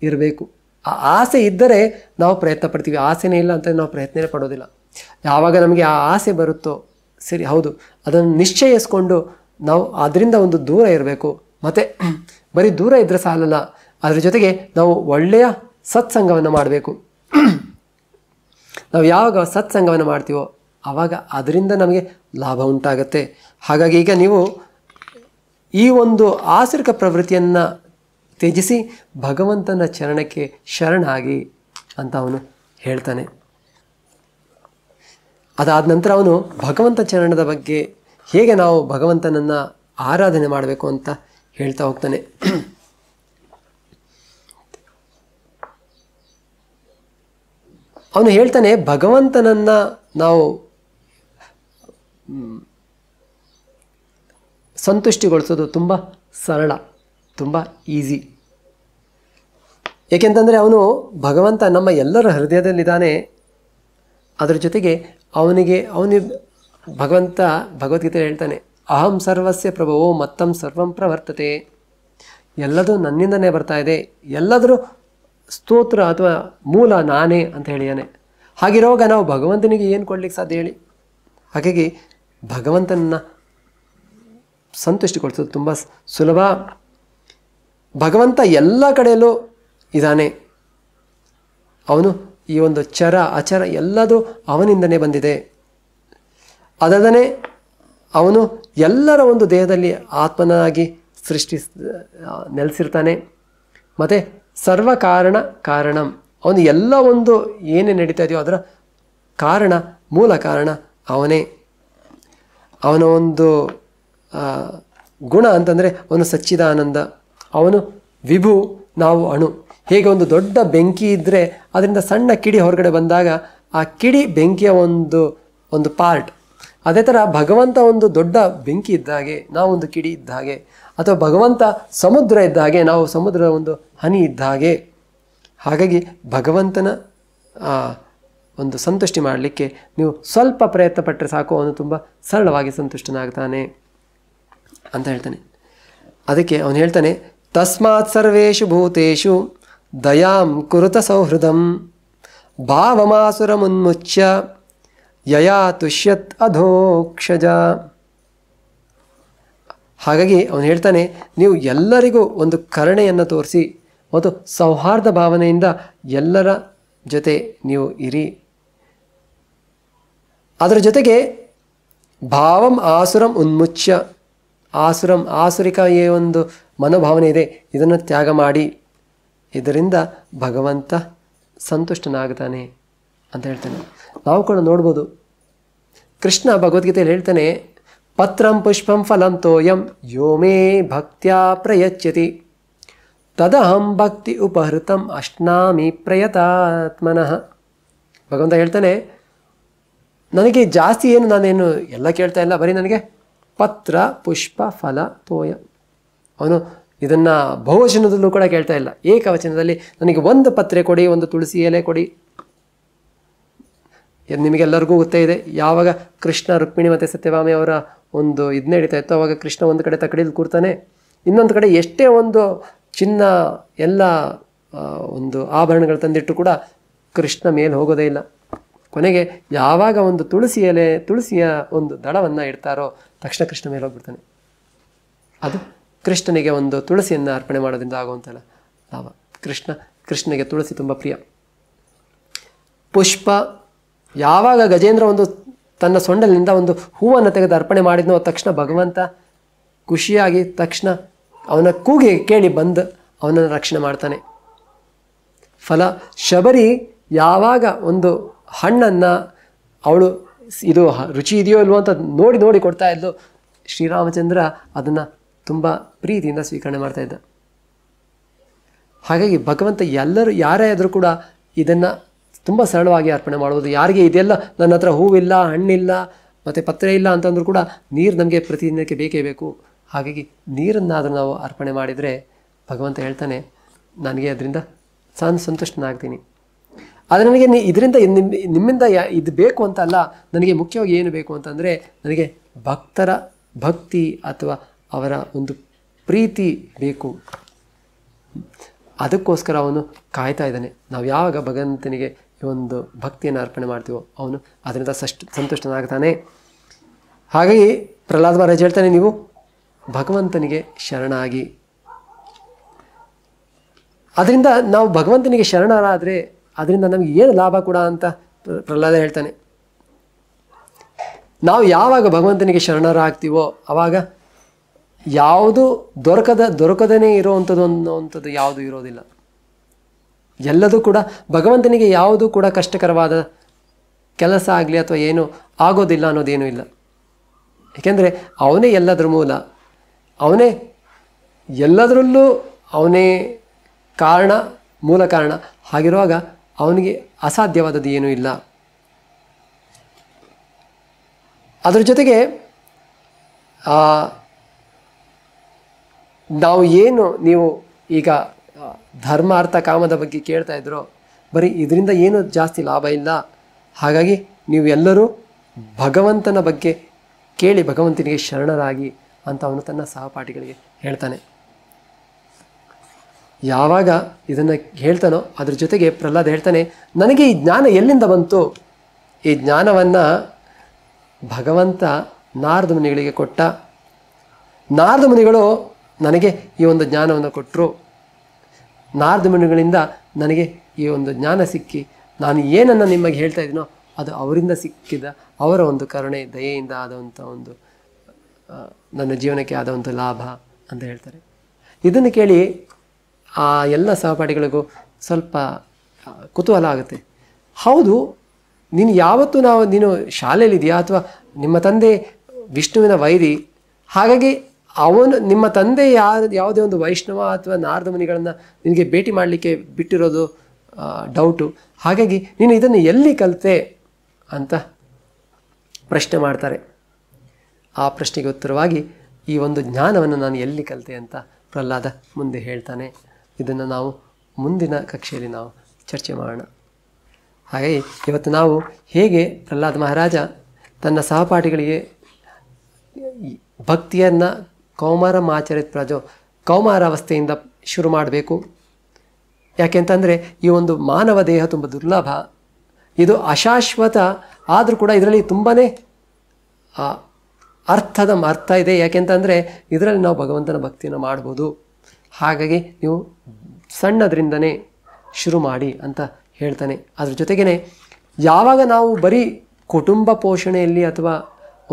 Speaker 1: ಇರಬೇಕು ಆ ಆಸೆ ಇದ್ದರೆ ನಾವು ಪ್ರಯತ್ನ ಪಡ್ತೀವಿ ಆಸೆನೇ ಇಲ್ಲ ಅಂತ ನಾವು ಪ್ರಯತ್ನನೇ ಪಡೋದಿಲ್ಲ ಯಾವಾಗ ನಮಗೆ ಆ ಆಸೆ ಬರುತ್ತೋ ಸರಿ ಹೌದು ಅದನ್ನು ನಿಶ್ಚಯಿಸ್ಕೊಂಡು ನಾವು ಅದರಿಂದ ಒಂದು ದೂರ ಇರಬೇಕು ಮತ್ತು ಬರೀ ದೂರ ಇದ್ದರೆ ಸಾಲಲ್ಲ ಅದರ ಜೊತೆಗೆ ನಾವು ಒಳ್ಳೆಯ ಸತ್ಸಂಗವನ್ನು ಮಾಡಬೇಕು ನಾವು ಯಾವಾಗ ಸತ್ಸಂಗವನ್ನು ಮಾಡ್ತೀವೋ ಆವಾಗ ಅದರಿಂದ ನಮಗೆ ಲಾಭ ಉಂಟಾಗತ್ತೆ ಹಾಗಾಗಿ ಈಗ ನೀವು ಈ ಒಂದು ಆಸರಿಕ ಪ್ರವೃತ್ತಿಯನ್ನು ತ್ಯಜಿಸಿ ಭಗವಂತನ ಚರಣಕ್ಕೆ ಶರಣಾಗಿ ಅಂತ ಅವನು ಹೇಳ್ತಾನೆ ಅದಾದ ನಂತರ ಅವನು ಭಗವಂತ ಚರಣದ ಬಗ್ಗೆ ಹೇಗೆ ನಾವು ಭಗವಂತನನ್ನು ಆರಾಧನೆ ಮಾಡಬೇಕು ಅಂತ ಹೇಳ್ತಾ ಹೋಗ್ತಾನೆ ಅವನು ಹೇಳ್ತಾನೆ ಭಗವಂತನನ್ನು ನಾವು ಸಂತುಷ್ಟಿಗೊಳಿಸೋದು ತುಂಬ ಸರಳ ತುಂಬ ಈಸಿ ಏಕೆಂತಂದರೆ ಅವನು ಭಗವಂತ ನಮ್ಮ ಎಲ್ಲರ ಹೃದಯದಲ್ಲಿದ್ದಾನೆ ಅದರ ಜೊತೆಗೆ ಅವನಿಗೆ ಅವನಿಗೆ ಭಗವಂತ ಭಗವದ್ಗೀತೆ ಹೇಳ್ತಾನೆ ಅಹಂ ಸರ್ವಸ್ಯ ಪ್ರಭವೋ ಮತ್ತಂ ಸರ್ವಂ ಪ್ರವರ್ತತೆ ಎಲ್ಲದೂ ನನ್ನಿಂದನೇ ಬರ್ತಾ ಇದೆ ಎಲ್ಲದರೂ ಸ್ತೋತ್ರ ಅಥವಾ ಮೂಲ ನಾನೇ ಅಂತ ಹೇಳಿಯಾನೆ ಹಾಗಿರುವಾಗ ನಾವು ಭಗವಂತನಿಗೆ ಏನು ಕೊಡ್ಲಿಕ್ಕೆ ಸಾಧ್ಯ ಹೇಳಿ ಹಾಗಾಗಿ ಭಗವಂತನನ್ನು ಸಂತುಷ್ಟಿಗೊಳಿಸೋದು ತುಂಬ ಸುಲಭ ಭಗವಂತ ಎಲ್ಲ ಕಡೆಯಲ್ಲೂ ಇದ್ದಾನೆ ಅವನು ಈ ಒಂದು ಚರ ಅಚರ ಎಲ್ಲದೂ ಅವನಿಂದನೇ ಬಂದಿದೆ ಅದಲ್ಲದೆ ಅವನು ಎಲ್ಲರ ಒಂದು ದೇಹದಲ್ಲಿ ಆತ್ಮನಾಗಿ ಸೃಷ್ಟಿ ನೆಲೆಸಿರ್ತಾನೆ ಮತ್ತು ಸರ್ವ ಕಾರಣ ಕಾರಣಂ ಅವನು ಎಲ್ಲ ಒಂದು ಏನೇ ನಡೀತಾ ಇದೆಯೋ ಅದರ ಕಾರಣ ಮೂಲ ಕಾರಣ ಅವನೇ ಅವನ ಒಂದು ಗುಣ ಅಂತಂದರೆ ಅವನು ಸಚ್ಚಿದಾನಂದ ಅವನು ವಿಭು ನಾವು ಅಣು ಹೇಗೆ ಒಂದು ದೊಡ್ಡ ಬೆಂಕಿ ಇದ್ದರೆ ಅದರಿಂದ ಸಣ್ಣ ಕಿಡಿ ಹೊರಗಡೆ ಬಂದಾಗ ಆ ಕಿಡಿ ಬೆಂಕಿಯ ಒಂದು ಒಂದು ಪಾರ್ಟ್ ಅದೇ ಥರ ಭಗವಂತ ಒಂದು ದೊಡ್ಡ ಬೆಂಕಿ ಇದ್ದ ಹಾಗೆ ನಾವೊಂದು ಕಿಡಿ ಇದ್ದ ಹಾಗೆ ಅಥವಾ ಭಗವಂತ ಸಮುದ್ರ ಇದ್ದ ಹಾಗೆ ನಾವು ಸಮುದ್ರದ ಒಂದು ಹನಿ ಇದ್ದ ಹಾಗೆ ಹಾಗಾಗಿ ಭಗವಂತನ ಒಂದು ಸಂತುಷ್ಟಿ ಮಾಡಲಿಕ್ಕೆ ನೀವು ಸ್ವಲ್ಪ ಪ್ರಯತ್ನ ಪಟ್ಟರೆ ಸಾಕು ಅವನು ತುಂಬ ಸರಳವಾಗಿ ಸಂತುಷ್ಟನಾಗ್ತಾನೆ ಅಂತ ಹೇಳ್ತಾನೆ ಅದಕ್ಕೆ ಅವನು ಹೇಳ್ತಾನೆ ತಸ್ಮಾತ್ ಸರ್ವೇಶು ಭೂತೇಶು ದಯಾಂ ಕುರುತ ಸೌಹೃದಂ ಭಾವಮಾಸುರ ಮುನ್ಮುಚ್ಯ ಯಯಾ ತುಷ್ಯತ್ ಅಧೋಕ್ಷಜ ಹಾಗಾಗಿ ಅವನು ಹೇಳ್ತಾನೆ ನೀವು ಎಲ್ಲರಿಗೂ ಒಂದು ಕರುಣೆಯನ್ನು ತೋರಿಸಿ ಮತ್ತು ಸೌಹಾರ್ದ ಭಾವನೆಯಿಂದ ಎಲ್ಲರ ಜೊತೆ ನೀವು ಇರಿ ಅದರ ಜೊತೆಗೆ ಭಾವಂ ಆಸುರಂ ಉನ್ಮುಚ್ಚ ಆಸುರಂ ಆಸುರಿಕ ಏ ಒಂದು ಮನೋಭಾವನೆ ಇದೆ ಇದನ್ನು ತ್ಯಾಗ ಮಾಡಿ ಇದರಿಂದ ಭಗವಂತ ಸಂತುಷ್ಟನಾಗ್ತಾನೆ ಅಂತ ಹೇಳ್ತಾನೆ ನಾವು ಕೂಡ ನೋಡ್ಬೋದು ಕೃಷ್ಣ ಭಗವದ್ಗೀತೆಯಲ್ಲಿ ಹೇಳ್ತಾನೆ ಪತ್ರಂ ಪುಷ್ಪಂ ಫಲಂ ತೋಯಂ ಯೋ ಮೇ ಭಕ್ತ್ಯಾ ಪ್ರಯಚ್ಯತಿ ತದಹಂ ಭಕ್ತಿ ಉಪಹೃತಂ ಅಷ್ಟಾಮಿ ಪ್ರಯತಾತ್ಮನಃ ಭಗವಂತ ಹೇಳ್ತಾನೆ ನನಗೆ ಜಾಸ್ತಿ ಏನು ನಾನೇನು ಎಲ್ಲ ಕೇಳ್ತಾ ಇಲ್ಲ ಬರೀ ನನಗೆ ಪತ್ರ ಪುಷ್ಪ ಫಲ ತೋಯ ಅವನು ಇದನ್ನು ಬಹುವಚನದಲ್ಲೂ ಕೂಡ ಕೇಳ್ತಾ ಇಲ್ಲ ಏಕವಚನದಲ್ಲಿ ನನಗೆ ಒಂದು ಪತ್ರೆ ಕೊಡಿ ಒಂದು ತುಳಸಿ ಎಲೆ ಕೊಡಿ ನಿಮಗೆಲ್ಲರಿಗೂ ಗೊತ್ತೇ ಇದೆ ಯಾವಾಗ ಕೃಷ್ಣ ರುಕ್ಮಿಣಿ ಮತ್ತು ಸತ್ಯಭಾಮಿ ಅವರ ಒಂದು ಇದು ನಡೀತಾ ಇತ್ತು ಅವಾಗ ಕೃಷ್ಣ ಒಂದು ಕಡೆ ತಕಡಿಲ್ ಕೂರ್ತಾನೆ ಇನ್ನೊಂದು ಕಡೆ ಎಷ್ಟೇ ಒಂದು ಚಿನ್ನ ಎಲ್ಲ ಒಂದು ಆಭರಣಗಳು ತಂದಿಟ್ಟು ಕೂಡ ಕೃಷ್ಣ ಮೇಲೆ ಹೋಗೋದೇ ಇಲ್ಲ ಕೊನೆಗೆ ಯಾವಾಗ ಒಂದು ತುಳಸಿ ಎಲೆ ತುಳಸಿಯ ಒಂದು ದಡವನ್ನು ಇಡ್ತಾರೋ ತಕ್ಷಣ ಕೃಷ್ಣ ಮೇಲೆ ಹೋಗ್ಬಿಡ್ತಾನೆ ಅದು ಕೃಷ್ಣನಿಗೆ ಒಂದು ತುಳಸಿಯನ್ನು ಅರ್ಪಣೆ ಮಾಡೋದ್ರಿಂದ ಆಗುವಂಥ ಲಾಭ ಕೃಷ್ಣ ಕೃಷ್ಣನಿಗೆ ತುಳಸಿ ತುಂಬ ಪ್ರಿಯ ಪುಷ್ಪ ಯಾವಾಗ ಗಜೇಂದ್ರ ಒಂದು ತನ್ನ ಸೊಂಡಲಿನಿಂದ ಒಂದು ಹೂವನ್ನು ತೆಗೆದು ಅರ್ಪಣೆ ಮಾಡಿದ್ನೋ ತಕ್ಷಣ ಭಗವಂತ ಖುಷಿಯಾಗಿ ತಕ್ಷಣ ಅವನ ಕೂಗಿ ಕೇಳಿ ಬಂದು ಅವನನ್ನು ರಕ್ಷಣೆ ಮಾಡ್ತಾನೆ ಫಲ ಶಬರಿ ಯಾವಾಗ ಒಂದು ಹಣ್ಣನ್ನು ಅವಳು ಇದು ರುಚಿ ಇದೆಯೋ ಇಲ್ವೋ ಅಂತ ನೋಡಿ ನೋಡಿ ಕೊಡ್ತಾ ಇದ್ಲು ಶ್ರೀರಾಮಚಂದ್ರ ಅದನ್ನು ತುಂಬ ಪ್ರೀತಿಯಿಂದ ಸ್ವೀಕರಣೆ ಮಾಡ್ತಾ ಇದ್ದ ಹಾಗಾಗಿ ಭಗವಂತ ಎಲ್ಲರೂ ಯಾರೇ ಆದರೂ ಕೂಡ ಇದನ್ನು ತುಂಬ ಸರಳವಾಗಿ ಅರ್ಪಣೆ ಮಾಡ್ಬೋದು ಯಾರಿಗೆ ಇದೆಲ್ಲ ನನ್ನ ಹತ್ರ ಹೂವಿಲ್ಲ ಹಣ್ಣಿಲ್ಲ ಮತ್ತು ಪತ್ರೆ ಇಲ್ಲ ಅಂತಂದರೂ ಕೂಡ ನೀರು ನಮಗೆ ಪ್ರತಿದಿನಕ್ಕೆ ಬೇಕೇ ಬೇಕು ಹಾಗಾಗಿ ನೀರನ್ನಾದರೂ ನಾವು ಅರ್ಪಣೆ ಮಾಡಿದರೆ ಭಗವಂತ ಹೇಳ್ತಾನೆ ನನಗೆ ಅದರಿಂದ ನಾನು ಸಂತುಷ್ಟನಾಗ್ತೀನಿ ಆದರೆ ನನಗೆ ನೀ ಇದರಿಂದ ನಿಮ್ಮ ನಿಮ್ಮಿಂದ ಯಾ ಇದು ಬೇಕು ಅಂತ ಅಲ್ಲ ನನಗೆ ಮುಖ್ಯವಾಗಿ ಏನು ಬೇಕು ಅಂತಂದರೆ ನನಗೆ ಭಕ್ತರ ಭಕ್ತಿ ಅಥವಾ ಅವರ ಒಂದು ಪ್ರೀತಿ ಬೇಕು ಅದಕ್ಕೋಸ್ಕರ ಅವನು ಕಾಯ್ತಾ ಇದ್ದಾನೆ ನಾವು ಯಾವಾಗ ಭಗವಂತನಿಗೆ ಈ ಒಂದು ಭಕ್ತಿಯನ್ನು ಅರ್ಪಣೆ ಮಾಡ್ತೀವೋ ಅವನು ಅದರಿಂದ ಸಷ್ಟು ಸಂತುಷ್ಟನಾಗ್ತಾನೆ ಹಾಗಾಗಿ ಪ್ರಹ್ಲಾದ್ ಮಹಾರಾಜ್ ಹೇಳ್ತಾನೆ ನೀವು ಭಗವಂತನಿಗೆ ಶರಣಾಗಿ ಅದರಿಂದ ನಾವು ಭಗವಂತನಿಗೆ ಶರಣರಾದರೆ ಅದರಿಂದ ನಮಗೆ ಏನು ಲಾಭ ಕೂಡ ಅಂತ ಪ್ರಹ್ಲಾದ ಹೇಳ್ತಾನೆ ನಾವು ಯಾವಾಗ ಭಗವಂತನಿಗೆ ಶರಣರಾಗ್ತೀವೋ ಆವಾಗ ಯಾವುದು ದೊರಕದ ದೊರಕದೇ ಇರೋವಂಥದ್ದು ಅನ್ನುವಂಥದ್ದು ಯಾವುದು ಇರೋದಿಲ್ಲ ಎಲ್ಲದೂ ಕೂಡ ಭಗವಂತನಿಗೆ ಯಾವುದು ಕೂಡ ಕಷ್ಟಕರವಾದ ಕೆಲಸ ಆಗಲಿ ಅಥವಾ ಏನು ಆಗೋದಿಲ್ಲ ಅನ್ನೋದೇನೂ ಇಲ್ಲ ಏಕೆಂದರೆ ಅವನೇ ಎಲ್ಲದರ ಮೂಲ ಅವನೇ ಎಲ್ಲದರಲ್ಲೂ ಅವನೇ ಕಾರಣ ಮೂಲ ಕಾರಣ ಹಾಗಿರುವಾಗ ಅವನಿಗೆ ಅಸಾಧ್ಯವಾದದ್ದು ಏನೂ ಇಲ್ಲ ಅದರ ಜೊತೆಗೆ ನಾವು ಏನು ನೀವು ಈಗ ಧರ್ಮ ಅರ್ಥ ಕಾಮದ ಬಗ್ಗೆ ಕೇಳ್ತಾ ಇದ್ರು ಬರೀ ಇದರಿಂದ ಏನು ಜಾಸ್ತಿ ಲಾಭ ಇಲ್ಲ ಹಾಗಾಗಿ ನೀವು ಎಲ್ಲರೂ ಭಗವಂತನ ಬಗ್ಗೆ ಕೇಳಿ ಭಗವಂತನಿಗೆ ಶರಣರಾಗಿ ಅಂತ ಅವನು ತನ್ನ ಸಹಪಾಠಿಗಳಿಗೆ ಹೇಳ್ತಾನೆ ಯಾವಾಗ ಇದನ್ನು ಹೇಳ್ತಾನೋ ಅದ್ರ ಜೊತೆಗೆ ಪ್ರಹ್ಲಾದ್ ಹೇಳ್ತಾನೆ ನನಗೆ ಈ ಜ್ಞಾನ ಎಲ್ಲಿಂದ ಬಂತು ಈ ಜ್ಞಾನವನ್ನು ಭಗವಂತ ನಾರದ ಮುನಿಗಳಿಗೆ ಕೊಟ್ಟ ನಾರದ ಮುನಿಗಳು ನನಗೆ ಈ ಒಂದು ಜ್ಞಾನವನ್ನು ಕೊಟ್ಟರು ನಾರದ ಮಣ್ಣುಗಳಿಂದ ನನಗೆ ಈ ಒಂದು ಜ್ಞಾನ ಸಿಕ್ಕಿ ನಾನು ಏನನ್ನು ನಿಮಗೆ ಹೇಳ್ತಾ ಇದ್ದೀನೋ ಅದು ಅವರಿಂದ ಸಿಕ್ಕಿದ ಅವರ ಒಂದು ಕರುಣೆ ದಯೆಯಿಂದ ಆದಂಥ ಒಂದು ನನ್ನ ಜೀವನಕ್ಕೆ ಒಂದು ಲಾಭ ಅಂತ ಹೇಳ್ತಾರೆ ಇದನ್ನು ಕೇಳಿ ಆ ಎಲ್ಲ ಸಹಪಾಠಿಗಳಿಗೂ ಸ್ವಲ್ಪ ಕುತೂಹಲ ಆಗುತ್ತೆ ಹೌದು ನೀನು ಯಾವತ್ತೂ ನಾವು ನೀನು ಶಾಲೆಯಲ್ಲಿದೆಯಾ ಅಥವಾ ನಿಮ್ಮ ತಂದೆ ವಿಷ್ಣುವಿನ ವೈರಿ ಹಾಗಾಗಿ ಅವನು ನಿಮ್ಮ ತಂದೆ ಯಾರು ಯಾವುದೇ ಒಂದು ವೈಷ್ಣವ ಅಥವಾ ನಾರದ ಮುನಿಗಳನ್ನು ನಿನಗೆ ಭೇಟಿ ಮಾಡಲಿಕ್ಕೆ ಬಿಟ್ಟಿರೋದು ಡೌಟು ಹಾಗಾಗಿ ನೀನು ಇದನ್ನು ಎಲ್ಲಿ ಕಲಿತೆ ಅಂತ ಪ್ರಶ್ನೆ ಮಾಡ್ತಾರೆ ಆ ಪ್ರಶ್ನೆಗೆ ಉತ್ತರವಾಗಿ ಈ ಒಂದು ಜ್ಞಾನವನ್ನು ನಾನು ಎಲ್ಲಿ ಕಲಿತೆ ಅಂತ ಪ್ರಹ್ಲಾದ ಮುಂದೆ ಹೇಳ್ತಾನೆ ಇದನ್ನು ನಾವು ಮುಂದಿನ ಕಕ್ಷೆಯಲ್ಲಿ ನಾವು ಚರ್ಚೆ ಮಾಡೋಣ ಹಾಗೆಯೇ ಇವತ್ತು ನಾವು ಹೇಗೆ ಪ್ರಹ್ಲಾದ ಮಹಾರಾಜ ತನ್ನ ಸಹಪಾಠಿಗಳಿಗೆ ಭಕ್ತಿಯನ್ನು ಕೌಮಾರ ಮಾಚರಿತ್ ಪ್ರಜೋ ಕೌಮಾರಾವಸ್ಥೆಯಿಂದ ಶುರು ಮಾಡಬೇಕು ಯಾಕೆಂತಂದರೆ ಈ ಒಂದು ಮಾನವ ದೇಹ ತುಂಬ ದುರ್ಲಭ ಇದು ಅಶಾಶ್ವತ ಆದರೂ ಕೂಡ ಇದರಲ್ಲಿ ತುಂಬಾ ಅರ್ಥದ ಅರ್ಥ ಇದೆ ಯಾಕೆಂತಂದರೆ ಇದರಲ್ಲಿ ನಾವು ಭಗವಂತನ ಭಕ್ತಿಯನ್ನು ಮಾಡ್ಬೋದು ಹಾಗಾಗಿ ನೀವು ಸಣ್ಣದರಿಂದನೇ ಶುರು ಮಾಡಿ ಅಂತ ಹೇಳ್ತಾನೆ ಅದ್ರ ಜೊತೆಗೇ ಯಾವಾಗ ನಾವು ಬರೀ ಕುಟುಂಬ ಪೋಷಣೆಯಲ್ಲಿ ಅಥವಾ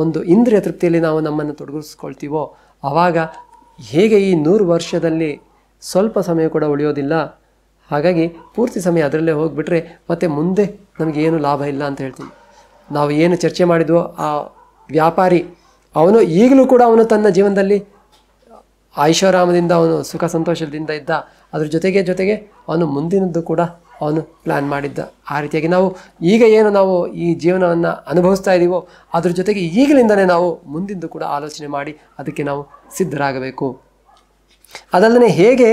Speaker 1: ಒಂದು ಇಂದ್ರಿಯ ತೃಪ್ತಿಯಲ್ಲಿ ನಾವು ನಮ್ಮನ್ನು ತೊಡಗಿಸ್ಕೊಳ್ತೀವೋ ಆವಾಗ ಹೇಗೆ ಈ ನೂರು ವರ್ಷದಲ್ಲಿ ಸ್ವಲ್ಪ ಸಮಯ ಕೂಡ ಉಳಿಯೋದಿಲ್ಲ ಹಾಗಾಗಿ ಪೂರ್ತಿ ಸಮಯ ಅದರಲ್ಲೇ ಹೋಗಿಬಿಟ್ರೆ ಮತ್ತೆ ಮುಂದೆ ನಮಗೇನು ಲಾಭ ಇಲ್ಲ ಅಂತ ಹೇಳ್ತೀನಿ ನಾವು ಏನು ಚರ್ಚೆ ಮಾಡಿದ್ವೋ ಆ ವ್ಯಾಪಾರಿ ಅವನು ಈಗಲೂ ಕೂಡ ಅವನು ತನ್ನ ಜೀವನದಲ್ಲಿ ಐಷಾರಾಮದಿಂದ ಅವನು ಸುಖ ಸಂತೋಷದಿಂದ ಇದ್ದ ಅದ್ರ ಜೊತೆಗೆ ಜೊತೆಗೆ ಅವನು ಮುಂದಿನದ್ದು ಕೂಡ ಅವನು ಪ್ಲ್ಯಾನ್ ಮಾಡಿದ್ದ ಆ ರೀತಿಯಾಗಿ ನಾವು ಈಗ ಏನು ನಾವು ಈ ಜೀವನವನ್ನು ಅನುಭವಿಸ್ತಾ ಇದ್ದೀವೋ ಅದ್ರ ಜೊತೆಗೆ ಈಗಲಿಂದಲೇ ನಾವು ಮುಂದಿಂದು ಕೂಡ ಆಲೋಚನೆ ಮಾಡಿ ಅದಕ್ಕೆ ನಾವು ಸಿದ್ಧರಾಗಬೇಕು ಅದಲ್ಲದೆ ಹೇಗೆ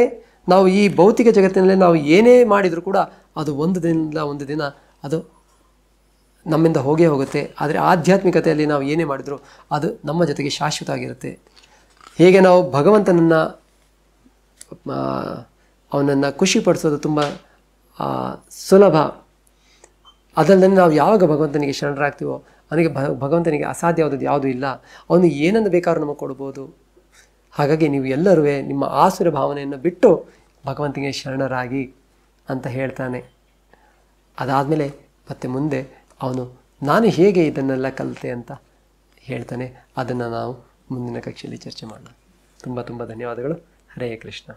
Speaker 1: ನಾವು ಈ ಭೌತಿಕ ಜಗತ್ತಿನಲ್ಲಿ ನಾವು ಏನೇ ಮಾಡಿದರೂ ಕೂಡ ಅದು ಒಂದು ದಿನ ಒಂದು ದಿನ ಅದು ನಮ್ಮಿಂದ ಹೋಗೇ ಹೋಗುತ್ತೆ ಆದರೆ ಆಧ್ಯಾತ್ಮಿಕತೆಯಲ್ಲಿ ನಾವು ಏನೇ ಮಾಡಿದರೂ ಅದು ನಮ್ಮ ಜೊತೆಗೆ ಶಾಶ್ವತ ಆಗಿರುತ್ತೆ ಹೇಗೆ ನಾವು ಭಗವಂತನನ್ನು ಅವನನ್ನು ಖುಷಿಪಡಿಸೋದು ತುಂಬ ಸುಲಭ ಅದಲ್ಲದೆ ನಾವು ಯಾವಾಗ ಭಗವಂತನಿಗೆ ಶರಣರಾಗ್ತೀವೋ ಅವನಿಗೆ ಭಗವಂತನಿಗೆ ಅಸಾಧ್ಯವಾದದ್ದು ಯಾವುದೂ ಇಲ್ಲ ಅವನು ಏನನ್ನು ಬೇಕಾದ್ರೂ ನಮಗೆ ಕೊಡ್ಬೋದು ಹಾಗಾಗಿ ನೀವು ಎಲ್ಲರೂ ನಿಮ್ಮ ಆಸುರ ಭಾವನೆಯನ್ನು ಬಿಟ್ಟು ಭಗವಂತನಿಗೆ ಶರಣರಾಗಿ ಅಂತ ಹೇಳ್ತಾನೆ ಅದಾದಮೇಲೆ ಮತ್ತೆ ಮುಂದೆ ಅವನು ನಾನು ಹೇಗೆ ಇದನ್ನೆಲ್ಲ ಕಲಿತೆ ಅಂತ ಹೇಳ್ತಾನೆ ಅದನ್ನು ನಾವು ಮುಂದಿನ ಕಕ್ಷೆಯಲ್ಲಿ ಚರ್ಚೆ ಮಾಡೋಣ ತುಂಬ ತುಂಬ ಧನ್ಯವಾದಗಳು ಹರೇ ಕೃಷ್ಣ